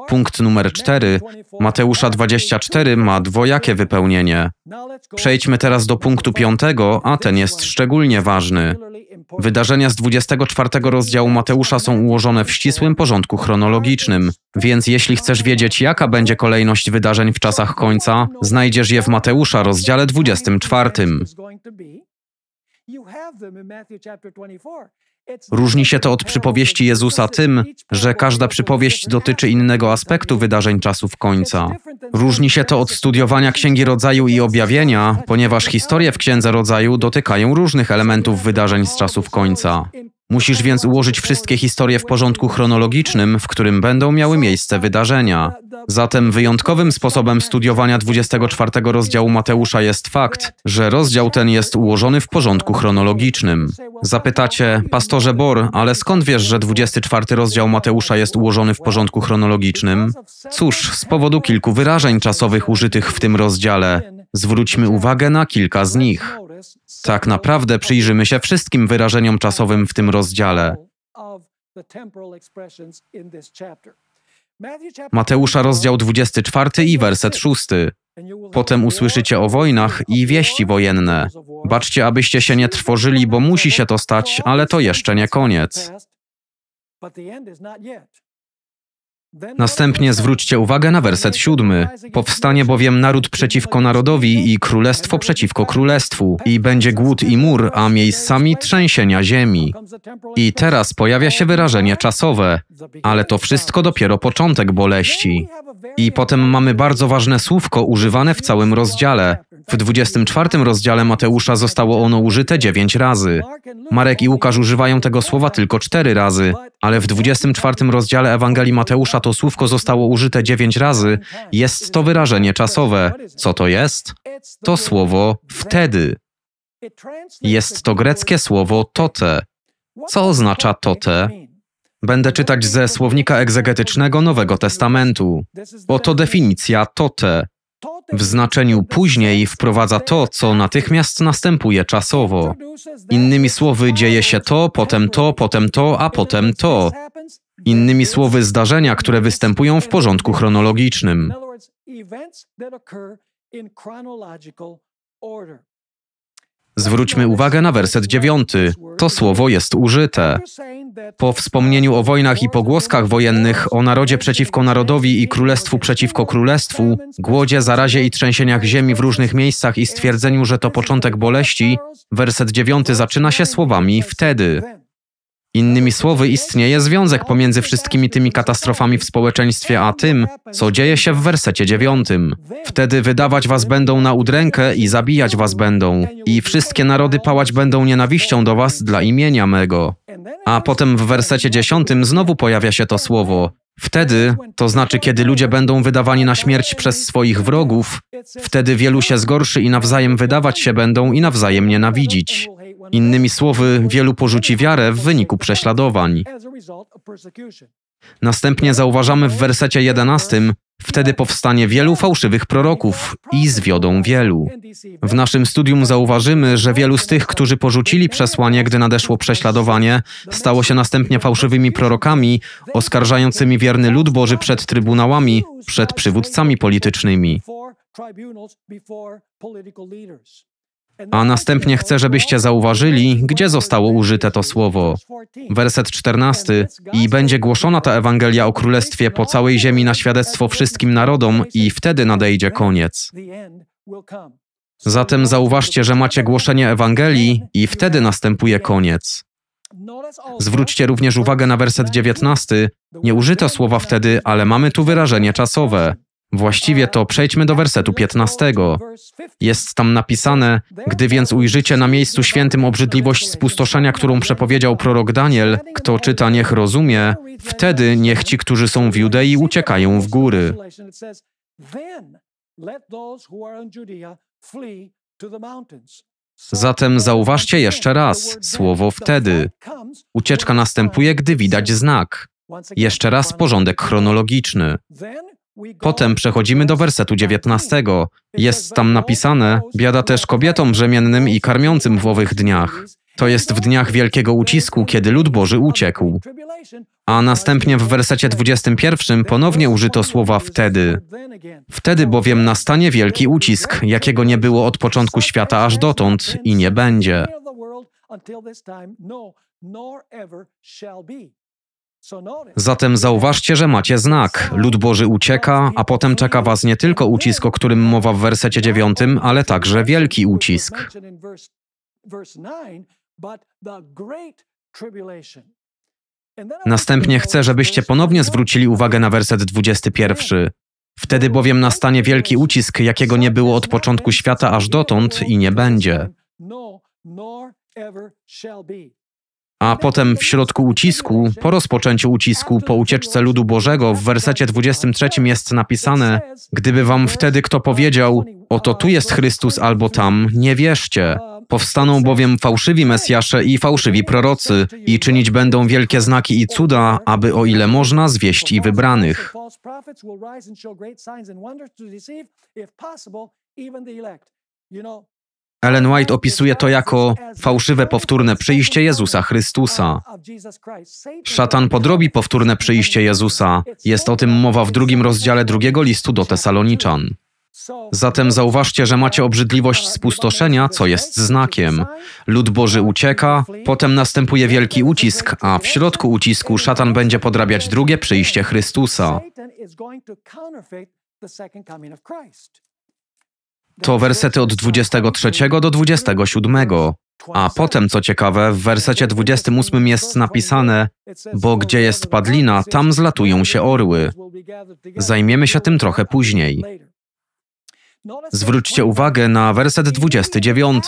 Punkt numer 4. Mateusza 24 ma dwojakie wypełnienie. Przejdźmy teraz do punktu 5, a ten jest szczególnie ważny. Wydarzenia z 24 rozdziału Mateusza są ułożone w ścisłym porządku chronologicznym, więc jeśli chcesz wiedzieć, jaka będzie kolejność wydarzeń w czasach końca znajdziesz je w Mateusza, rozdziale 24. Różni się to od przypowieści Jezusa tym, że każda przypowieść dotyczy innego aspektu wydarzeń czasów końca. Różni się to od studiowania Księgi Rodzaju i Objawienia, ponieważ historie w Księdze Rodzaju dotykają różnych elementów wydarzeń z czasów końca. Musisz więc ułożyć wszystkie historie w porządku chronologicznym, w którym będą miały miejsce wydarzenia. Zatem wyjątkowym sposobem studiowania 24 rozdziału Mateusza jest fakt, że rozdział ten jest ułożony w porządku chronologicznym. Zapytacie, pastorze Bor, ale skąd wiesz, że 24 rozdział Mateusza jest ułożony w porządku chronologicznym? Cóż, z powodu kilku wyrażeń czasowych użytych w tym rozdziale, zwróćmy uwagę na kilka z nich. Tak naprawdę przyjrzymy się wszystkim wyrażeniom czasowym w tym rozdziale. Mateusza rozdział 24 i werset 6. Potem usłyszycie o wojnach i wieści wojenne. Baczcie, abyście się nie trwożyli, bo musi się to stać, ale to jeszcze nie koniec. Następnie zwróćcie uwagę na werset siódmy. Powstanie bowiem naród przeciwko narodowi i królestwo przeciwko królestwu, i będzie głód i mur, a miejscami trzęsienia ziemi. I teraz pojawia się wyrażenie czasowe, ale to wszystko dopiero początek boleści. I potem mamy bardzo ważne słówko używane w całym rozdziale, w 24 rozdziale Mateusza zostało ono użyte 9 razy. Marek i Łukasz używają tego słowa tylko 4 razy, ale w 24 rozdziale Ewangelii Mateusza to słówko zostało użyte 9 razy. Jest to wyrażenie czasowe. Co to jest? To słowo wtedy. Jest to greckie słowo tote. Co oznacza tote? Będę czytać ze słownika egzegetycznego Nowego Testamentu. Oto definicja tote. W znaczeniu później wprowadza to, co natychmiast następuje czasowo. Innymi słowy, dzieje się to, potem to, potem to, a potem to. Innymi słowy, zdarzenia, które występują w porządku chronologicznym. Zwróćmy uwagę na werset dziewiąty. To słowo jest użyte. Po wspomnieniu o wojnach i pogłoskach wojennych, o narodzie przeciwko narodowi i królestwu przeciwko królestwu, głodzie, zarazie i trzęsieniach ziemi w różnych miejscach i stwierdzeniu, że to początek boleści, werset dziewiąty zaczyna się słowami wtedy. Innymi słowy, istnieje związek pomiędzy wszystkimi tymi katastrofami w społeczeństwie, a tym, co dzieje się w wersecie dziewiątym. Wtedy wydawać was będą na udrękę i zabijać was będą. I wszystkie narody pałać będą nienawiścią do was dla imienia mego. A potem w wersecie dziesiątym znowu pojawia się to słowo. Wtedy, to znaczy kiedy ludzie będą wydawani na śmierć przez swoich wrogów, wtedy wielu się zgorszy i nawzajem wydawać się będą i nawzajem nienawidzić. Innymi słowy, wielu porzuci wiarę w wyniku prześladowań. Następnie zauważamy w wersecie 11, wtedy powstanie wielu fałszywych proroków i zwiodą wielu. W naszym studium zauważymy, że wielu z tych, którzy porzucili przesłanie, gdy nadeszło prześladowanie, stało się następnie fałszywymi prorokami, oskarżającymi wierny lud Boży przed trybunałami, przed przywódcami politycznymi. A następnie chcę, żebyście zauważyli, gdzie zostało użyte to słowo. Werset 14. I będzie głoszona ta Ewangelia o Królestwie po całej ziemi na świadectwo wszystkim narodom i wtedy nadejdzie koniec. Zatem zauważcie, że macie głoszenie Ewangelii i wtedy następuje koniec. Zwróćcie również uwagę na werset 19. Nie użyto słowa wtedy, ale mamy tu wyrażenie czasowe. Właściwie to przejdźmy do wersetu 15. Jest tam napisane: Gdy więc ujrzycie na miejscu świętym obrzydliwość spustoszenia, którą przepowiedział prorok Daniel, kto czyta, niech rozumie, wtedy niech ci, którzy są w Judei, uciekają w góry. Zatem zauważcie jeszcze raz słowo wtedy. Ucieczka następuje, gdy widać znak. Jeszcze raz porządek chronologiczny. Potem przechodzimy do wersetu 19. Jest tam napisane: Biada też kobietom brzemiennym i karmiącym w owych dniach. To jest w dniach wielkiego ucisku, kiedy lud Boży uciekł. A następnie w wersecie 21 ponownie użyto słowa wtedy. Wtedy bowiem nastanie wielki ucisk, jakiego nie było od początku świata aż dotąd i nie będzie. Zatem zauważcie, że macie znak. Lud Boży ucieka, a potem czeka was nie tylko ucisk, o którym mowa w wersecie dziewiątym, ale także wielki ucisk. Następnie chcę, żebyście ponownie zwrócili uwagę na werset 21. Wtedy bowiem nastanie wielki ucisk, jakiego nie było od początku świata aż dotąd i nie będzie. No, a potem w środku ucisku, po rozpoczęciu ucisku, po ucieczce ludu Bożego, w wersecie 23 jest napisane: Gdyby wam wtedy kto powiedział, oto tu jest Chrystus albo tam, nie wierzcie. Powstaną bowiem fałszywi Mesjasze i fałszywi prorocy, i czynić będą wielkie znaki i cuda, aby o ile można zwieść i wybranych. Ellen White opisuje to jako fałszywe powtórne przyjście Jezusa Chrystusa. Szatan podrobi powtórne przyjście Jezusa. Jest o tym mowa w drugim rozdziale drugiego listu do Tesaloniczan. Zatem zauważcie, że macie obrzydliwość spustoszenia, co jest znakiem. Lud Boży ucieka, potem następuje wielki ucisk, a w środku ucisku szatan będzie podrabiać drugie przyjście Chrystusa. To wersety od 23 do 27. A potem, co ciekawe, w wersecie 28 jest napisane, bo gdzie jest padlina, tam zlatują się orły. Zajmiemy się tym trochę później. Zwróćcie uwagę na werset 29,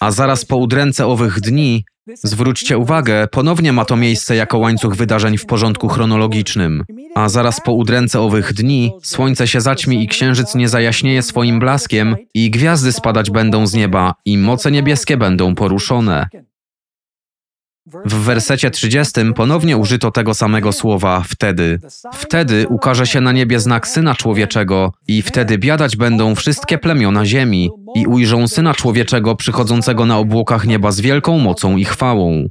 a zaraz po udręce owych dni, zwróćcie uwagę, ponownie ma to miejsce jako łańcuch wydarzeń w porządku chronologicznym. A zaraz po udręce owych dni, słońce się zaćmi i księżyc nie zajaśnieje swoim blaskiem, i gwiazdy spadać będą z nieba, i moce niebieskie będą poruszone. W wersecie 30 ponownie użyto tego samego słowa wtedy. Wtedy ukaże się na niebie znak Syna Człowieczego i wtedy biadać będą wszystkie plemiona ziemi i ujrzą Syna Człowieczego przychodzącego na obłokach nieba z wielką mocą i chwałą.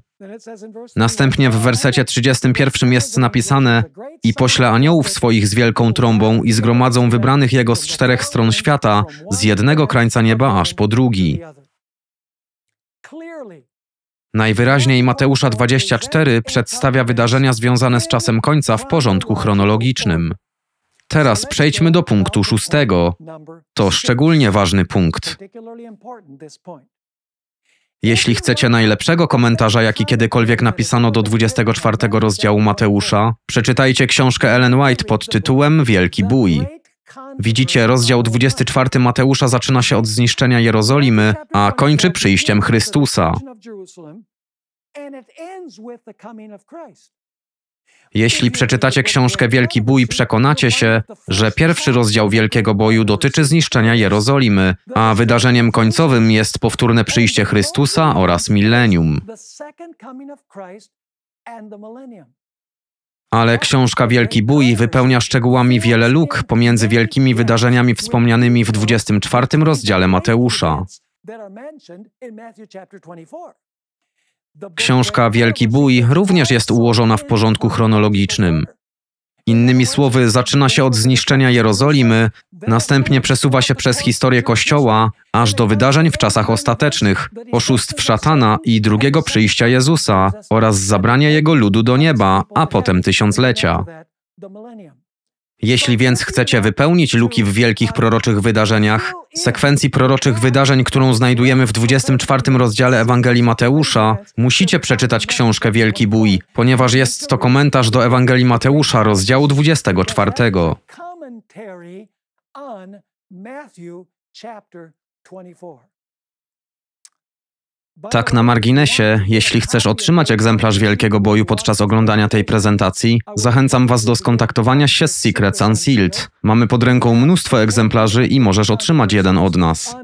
Następnie w wersecie 31 jest napisane i pośle aniołów swoich z wielką trąbą i zgromadzą wybranych jego z czterech stron świata, z jednego krańca nieba aż po drugi. Najwyraźniej Mateusza 24 przedstawia wydarzenia związane z czasem końca w porządku chronologicznym. Teraz przejdźmy do punktu szóstego. To szczególnie ważny punkt. Jeśli chcecie najlepszego komentarza, jaki kiedykolwiek napisano do 24 rozdziału Mateusza, przeczytajcie książkę Ellen White pod tytułem Wielki Bój. Widzicie, rozdział 24 Mateusza zaczyna się od zniszczenia Jerozolimy, a kończy przyjściem Chrystusa. Jeśli przeczytacie książkę Wielki Bój, przekonacie się, że pierwszy rozdział Wielkiego Boju dotyczy zniszczenia Jerozolimy, a wydarzeniem końcowym jest powtórne przyjście Chrystusa oraz milenium ale książka Wielki Bój wypełnia szczegółami wiele luk pomiędzy wielkimi wydarzeniami wspomnianymi w 24 rozdziale Mateusza. Książka Wielki Bój również jest ułożona w porządku chronologicznym. Innymi słowy, zaczyna się od zniszczenia Jerozolimy, następnie przesuwa się przez historię Kościoła, aż do wydarzeń w czasach ostatecznych, oszustw szatana i drugiego przyjścia Jezusa oraz zabrania jego ludu do nieba, a potem tysiąclecia. Jeśli więc chcecie wypełnić luki w wielkich proroczych wydarzeniach, sekwencji proroczych wydarzeń, którą znajdujemy w 24 rozdziale Ewangelii Mateusza, musicie przeczytać książkę Wielki Bój, ponieważ jest to komentarz do Ewangelii Mateusza, rozdziału 24. 24. Tak na marginesie, jeśli chcesz otrzymać egzemplarz Wielkiego Boju podczas oglądania tej prezentacji, zachęcam Was do skontaktowania się z Secrets Unsealed. Mamy pod ręką mnóstwo egzemplarzy i możesz otrzymać jeden od nas.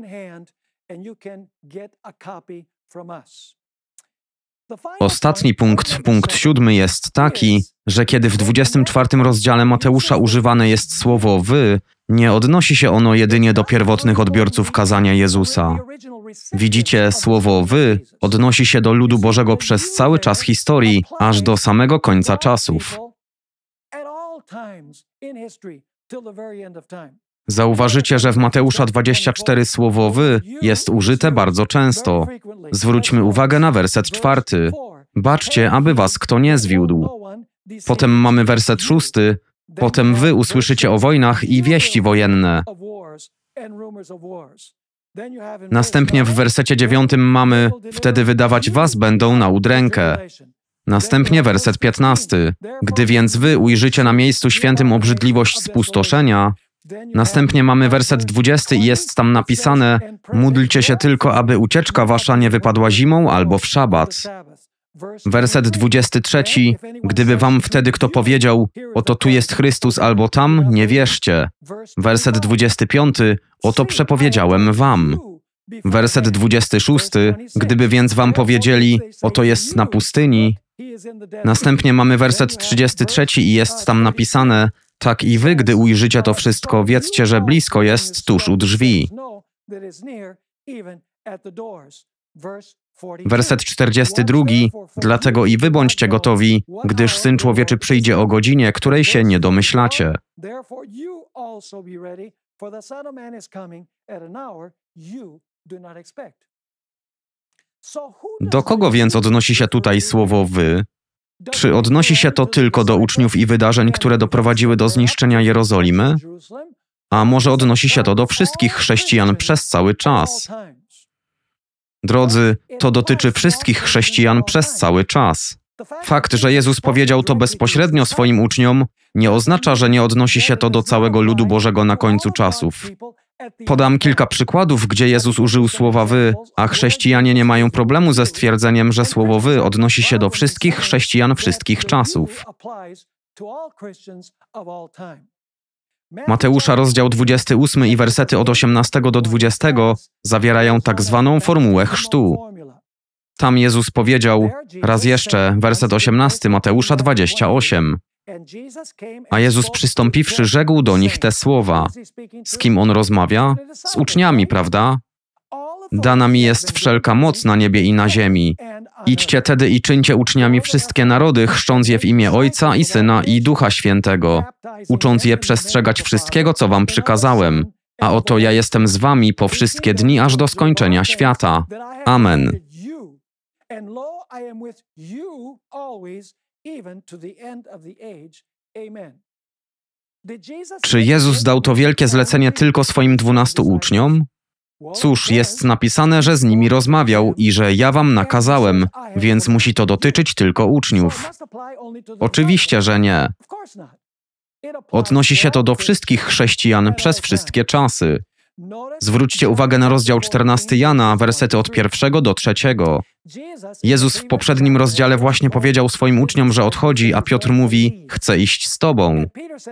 Ostatni punkt, punkt siódmy jest taki, że kiedy w 24 rozdziale Mateusza używane jest słowo wy, nie odnosi się ono jedynie do pierwotnych odbiorców kazania Jezusa. Widzicie, słowo wy odnosi się do ludu Bożego przez cały czas historii, aż do samego końca czasów. Zauważycie, że w Mateusza 24 słowo wy jest użyte bardzo często. Zwróćmy uwagę na werset czwarty. Baczcie, aby was kto nie zwiódł. Potem mamy werset szósty. Potem wy usłyszycie o wojnach i wieści wojenne. Następnie w wersecie dziewiątym mamy Wtedy wydawać was będą na udrękę. Następnie werset piętnasty. Gdy więc wy ujrzycie na miejscu świętym obrzydliwość spustoszenia, Następnie mamy werset dwudziesty i jest tam napisane: Módlcie się tylko, aby ucieczka wasza nie wypadła zimą albo w szabat. Werset 23. Gdyby wam wtedy kto powiedział, oto tu jest Chrystus albo tam, nie wierzcie. Werset 25. Oto przepowiedziałem wam. Werset 26. Gdyby więc wam powiedzieli, oto jest na pustyni. Następnie mamy werset 33 i jest tam napisane, tak i wy, gdy ujrzycie to wszystko, wiedzcie, że blisko jest tuż u drzwi. Werset 42. Dlatego i wy bądźcie gotowi, gdyż syn człowieczy przyjdzie o godzinie, której się nie domyślacie. Do kogo więc odnosi się tutaj słowo wy? Czy odnosi się to tylko do uczniów i wydarzeń, które doprowadziły do zniszczenia Jerozolimy? A może odnosi się to do wszystkich chrześcijan przez cały czas? Drodzy, to dotyczy wszystkich chrześcijan przez cały czas. Fakt, że Jezus powiedział to bezpośrednio swoim uczniom, nie oznacza, że nie odnosi się to do całego ludu Bożego na końcu czasów. Podam kilka przykładów, gdzie Jezus użył słowa wy, a chrześcijanie nie mają problemu ze stwierdzeniem, że słowo wy odnosi się do wszystkich chrześcijan wszystkich czasów. Mateusza rozdział 28 i wersety od 18 do 20 zawierają tak zwaną formułę chrztu. Tam Jezus powiedział, raz jeszcze, werset 18 Mateusza 28. A Jezus przystąpiwszy, rzekł do nich te słowa. Z kim on rozmawia? Z uczniami, prawda? Dana mi jest wszelka moc na niebie i na ziemi. Idźcie tedy i czyńcie uczniami wszystkie narody, chrzcząc je w imię Ojca i Syna i Ducha Świętego, ucząc je przestrzegać wszystkiego, co wam przykazałem. A oto ja jestem z wami po wszystkie dni, aż do skończenia świata. Amen. Czy Jezus dał to wielkie zlecenie tylko swoim dwunastu uczniom? Cóż, jest napisane, że z nimi rozmawiał i że ja wam nakazałem, więc musi to dotyczyć tylko uczniów. Oczywiście, że nie. Odnosi się to do wszystkich chrześcijan przez wszystkie czasy. Zwróćcie uwagę na rozdział 14 Jana, wersety od pierwszego do trzeciego. Jezus w poprzednim rozdziale właśnie powiedział swoim uczniom, że odchodzi, a Piotr mówi: Chcę iść z tobą.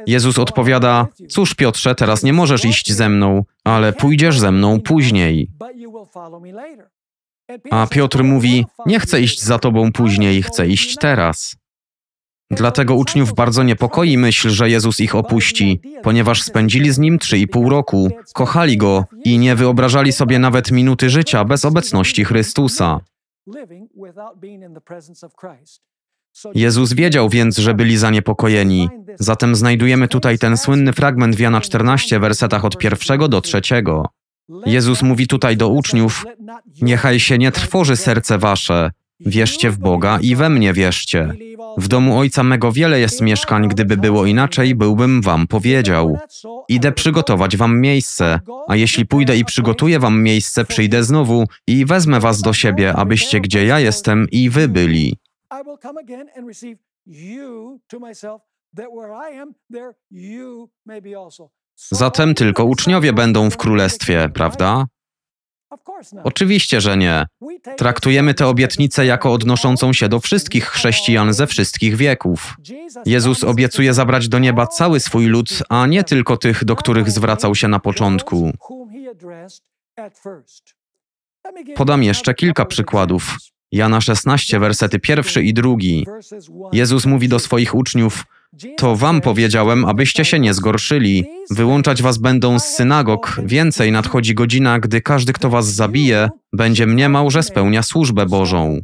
Jezus odpowiada: Cóż, Piotrze, teraz nie możesz iść ze mną, ale pójdziesz ze mną później. A Piotr mówi: Nie chcę iść za tobą później, chcę iść teraz. Dlatego uczniów bardzo niepokoi myśl, że Jezus ich opuści, ponieważ spędzili z nim trzy i pół roku, kochali go i nie wyobrażali sobie nawet minuty życia bez obecności Chrystusa. Jezus wiedział więc, że byli zaniepokojeni. Zatem znajdujemy tutaj ten słynny fragment w Jana 14, wersetach od pierwszego do trzeciego. Jezus mówi tutaj do uczniów: Niechaj się nie trwoży serce wasze. Wierzcie w Boga i we mnie wierzcie. W domu ojca mego wiele jest mieszkań, gdyby było inaczej, byłbym wam powiedział. Idę przygotować wam miejsce, a jeśli pójdę i przygotuję wam miejsce, przyjdę znowu i wezmę was do siebie, abyście gdzie ja jestem i wy byli. Zatem tylko uczniowie będą w królestwie, prawda? Oczywiście, że nie. Traktujemy tę obietnicę jako odnoszącą się do wszystkich chrześcijan ze wszystkich wieków. Jezus obiecuje zabrać do nieba cały swój lud, a nie tylko tych, do których zwracał się na początku. Podam jeszcze kilka przykładów. Jana 16, wersety pierwszy i drugi. Jezus mówi do swoich uczniów: to wam powiedziałem, abyście się nie zgorszyli. Wyłączać was będą z synagog. Więcej nadchodzi godzina, gdy każdy, kto was zabije, będzie mniemał, że spełnia służbę Bożą.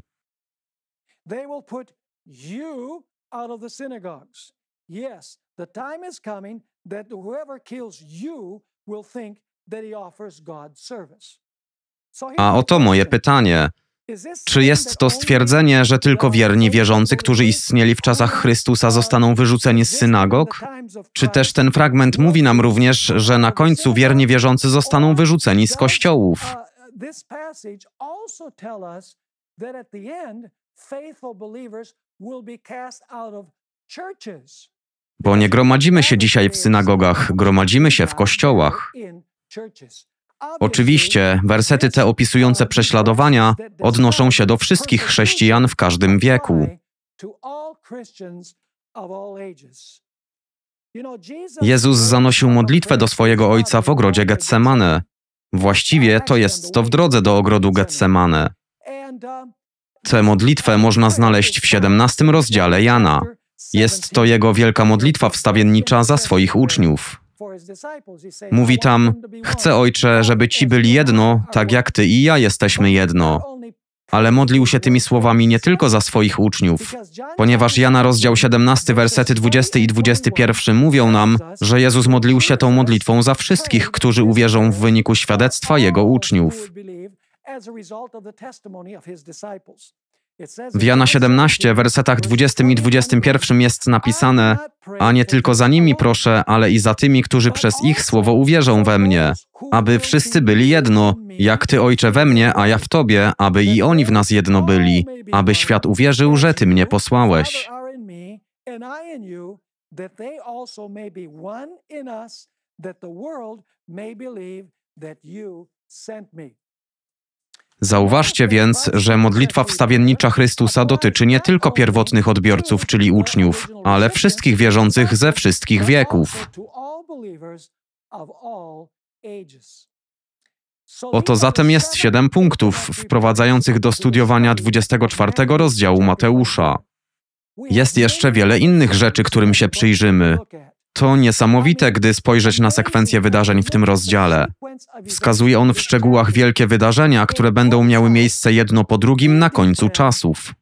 A oto moje pytanie. Czy jest to stwierdzenie, że tylko wierni wierzący, którzy istnieli w czasach Chrystusa, zostaną wyrzuceni z synagog? Czy też ten fragment mówi nam również, że na końcu wierni wierzący zostaną wyrzuceni z kościołów? Bo nie gromadzimy się dzisiaj w synagogach, gromadzimy się w kościołach. Oczywiście, wersety te opisujące prześladowania odnoszą się do wszystkich chrześcijan w każdym wieku. Jezus zanosił modlitwę do swojego ojca w ogrodzie Getsemane. Właściwie to jest to w drodze do ogrodu Getsemane. Tę modlitwę można znaleźć w 17 rozdziale Jana. Jest to jego wielka modlitwa wstawiennicza za swoich uczniów. Mówi tam: Chcę, ojcze, żeby ci byli jedno, tak jak ty i ja jesteśmy jedno. Ale modlił się tymi słowami nie tylko za swoich uczniów, ponieważ Jana rozdział 17, wersety 20 i 21 mówią nam, że Jezus modlił się tą modlitwą za wszystkich, którzy uwierzą w wyniku świadectwa Jego uczniów. W Jana 17, wersetach 20 i 21 jest napisane: A nie tylko za nimi proszę, ale i za tymi, którzy przez ich słowo uwierzą we mnie, aby wszyscy byli jedno, jak ty, ojcze, we mnie, a ja w tobie, aby i oni w nas jedno byli, aby świat uwierzył, że ty mnie posłałeś. That the world may believe that you sent me. Zauważcie więc, że modlitwa wstawiennicza Chrystusa dotyczy nie tylko pierwotnych odbiorców, czyli uczniów, ale wszystkich wierzących ze wszystkich wieków. Oto zatem jest siedem punktów wprowadzających do studiowania 24 rozdziału Mateusza. Jest jeszcze wiele innych rzeczy, którym się przyjrzymy, to niesamowite, gdy spojrzeć na sekwencję wydarzeń w tym rozdziale. Wskazuje on w szczegółach wielkie wydarzenia, które będą miały miejsce jedno po drugim na końcu czasów.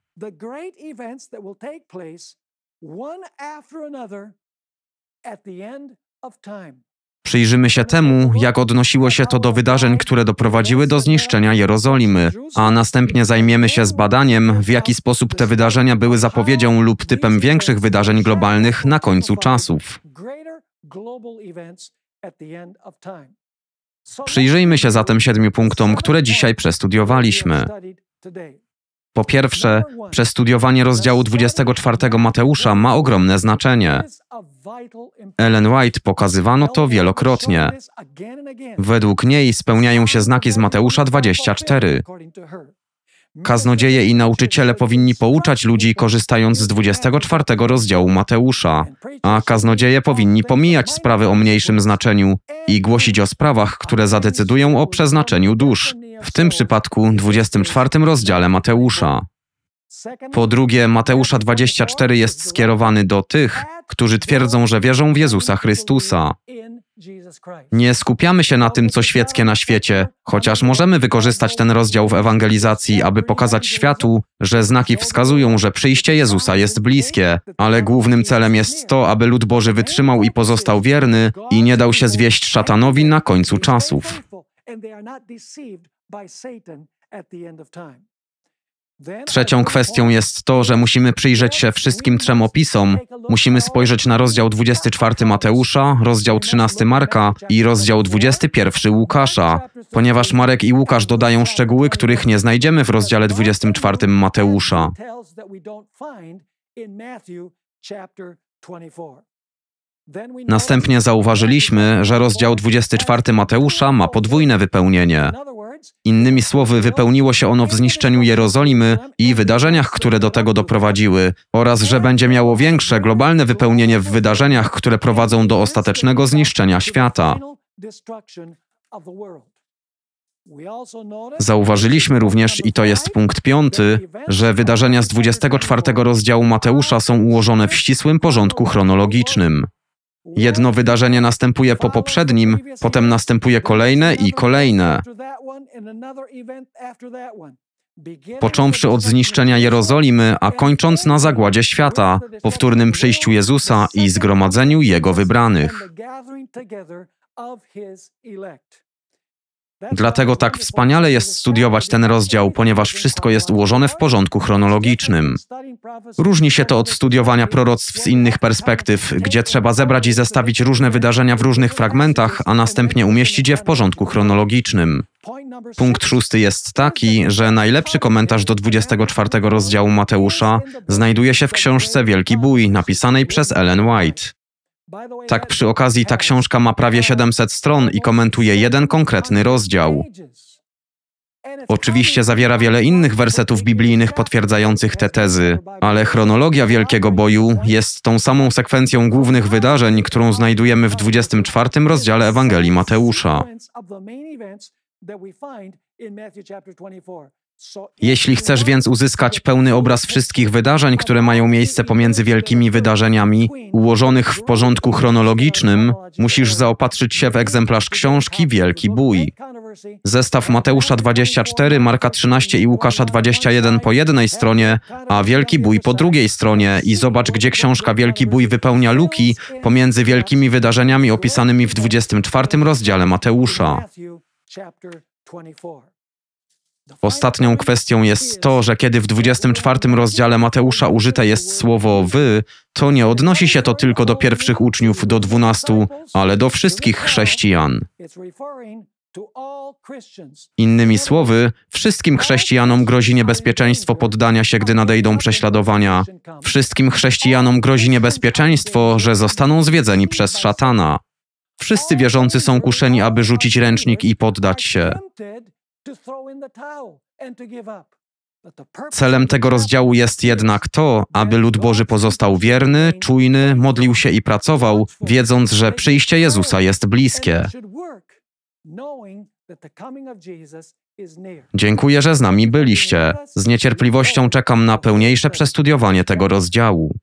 Przyjrzymy się temu, jak odnosiło się to do wydarzeń, które doprowadziły do zniszczenia Jerozolimy, a następnie zajmiemy się zbadaniem, w jaki sposób te wydarzenia były zapowiedzią lub typem większych wydarzeń globalnych na końcu czasów. Przyjrzyjmy się zatem siedmiu punktom, które dzisiaj przestudiowaliśmy. Po pierwsze, przestudiowanie rozdziału 24 Mateusza ma ogromne znaczenie. Ellen White pokazywano to wielokrotnie. Według niej spełniają się znaki z Mateusza 24. Kaznodzieje i nauczyciele powinni pouczać ludzi korzystając z 24 rozdziału Mateusza, a kaznodzieje powinni pomijać sprawy o mniejszym znaczeniu i głosić o sprawach, które zadecydują o przeznaczeniu dusz, w tym przypadku 24 rozdziale Mateusza. Po drugie, Mateusza 24 jest skierowany do tych, którzy twierdzą, że wierzą w Jezusa Chrystusa. Nie skupiamy się na tym, co świeckie na świecie, chociaż możemy wykorzystać ten rozdział w ewangelizacji, aby pokazać światu, że znaki wskazują, że przyjście Jezusa jest bliskie, ale głównym celem jest to, aby lud Boży wytrzymał i pozostał wierny i nie dał się zwieść szatanowi na końcu czasów. Trzecią kwestią jest to, że musimy przyjrzeć się wszystkim trzem opisom. Musimy spojrzeć na rozdział 24 Mateusza, rozdział 13 Marka i rozdział 21 Łukasza, ponieważ Marek i Łukasz dodają szczegóły, których nie znajdziemy w rozdziale 24 Mateusza. Następnie zauważyliśmy, że rozdział 24 Mateusza ma podwójne wypełnienie. Innymi słowy, wypełniło się ono w zniszczeniu Jerozolimy i wydarzeniach, które do tego doprowadziły, oraz że będzie miało większe globalne wypełnienie w wydarzeniach, które prowadzą do ostatecznego zniszczenia świata. Zauważyliśmy również, i to jest punkt piąty, że wydarzenia z 24 rozdziału Mateusza są ułożone w ścisłym porządku chronologicznym. Jedno wydarzenie następuje po poprzednim, potem następuje kolejne i kolejne. Począwszy od zniszczenia Jerozolimy, a kończąc na zagładzie świata, powtórnym przyjściu Jezusa i zgromadzeniu Jego wybranych. Dlatego tak wspaniale jest studiować ten rozdział, ponieważ wszystko jest ułożone w porządku chronologicznym. Różni się to od studiowania proroctw z innych perspektyw, gdzie trzeba zebrać i zestawić różne wydarzenia w różnych fragmentach, a następnie umieścić je w porządku chronologicznym. Punkt szósty jest taki, że najlepszy komentarz do 24 rozdziału Mateusza znajduje się w książce Wielki Bój, napisanej przez Ellen White. Tak przy okazji ta książka ma prawie 700 stron i komentuje jeden konkretny rozdział. Oczywiście zawiera wiele innych wersetów biblijnych potwierdzających te tezy, ale chronologia Wielkiego Boju jest tą samą sekwencją głównych wydarzeń, którą znajdujemy w 24 rozdziale Ewangelii Mateusza. Jeśli chcesz więc uzyskać pełny obraz wszystkich wydarzeń, które mają miejsce pomiędzy wielkimi wydarzeniami, ułożonych w porządku chronologicznym, musisz zaopatrzyć się w egzemplarz książki Wielki Bój. Zestaw Mateusza 24, Marka 13 i Łukasza 21 po jednej stronie, a Wielki Bój po drugiej stronie i zobacz, gdzie książka Wielki Bój wypełnia luki pomiędzy wielkimi wydarzeniami opisanymi w 24 rozdziale Mateusza. Ostatnią kwestią jest to, że kiedy w 24 rozdziale Mateusza użyte jest słowo wy, to nie odnosi się to tylko do pierwszych uczniów, do dwunastu, ale do wszystkich chrześcijan. Innymi słowy, wszystkim chrześcijanom grozi niebezpieczeństwo poddania się, gdy nadejdą prześladowania. Wszystkim chrześcijanom grozi niebezpieczeństwo, że zostaną zwiedzeni przez szatana. Wszyscy wierzący są kuszeni, aby rzucić ręcznik i poddać się. Celem tego rozdziału jest jednak to, aby lud Boży pozostał wierny, czujny, modlił się i pracował, wiedząc, że przyjście Jezusa jest bliskie. Dziękuję, że z nami byliście. Z niecierpliwością czekam na pełniejsze przestudiowanie tego rozdziału.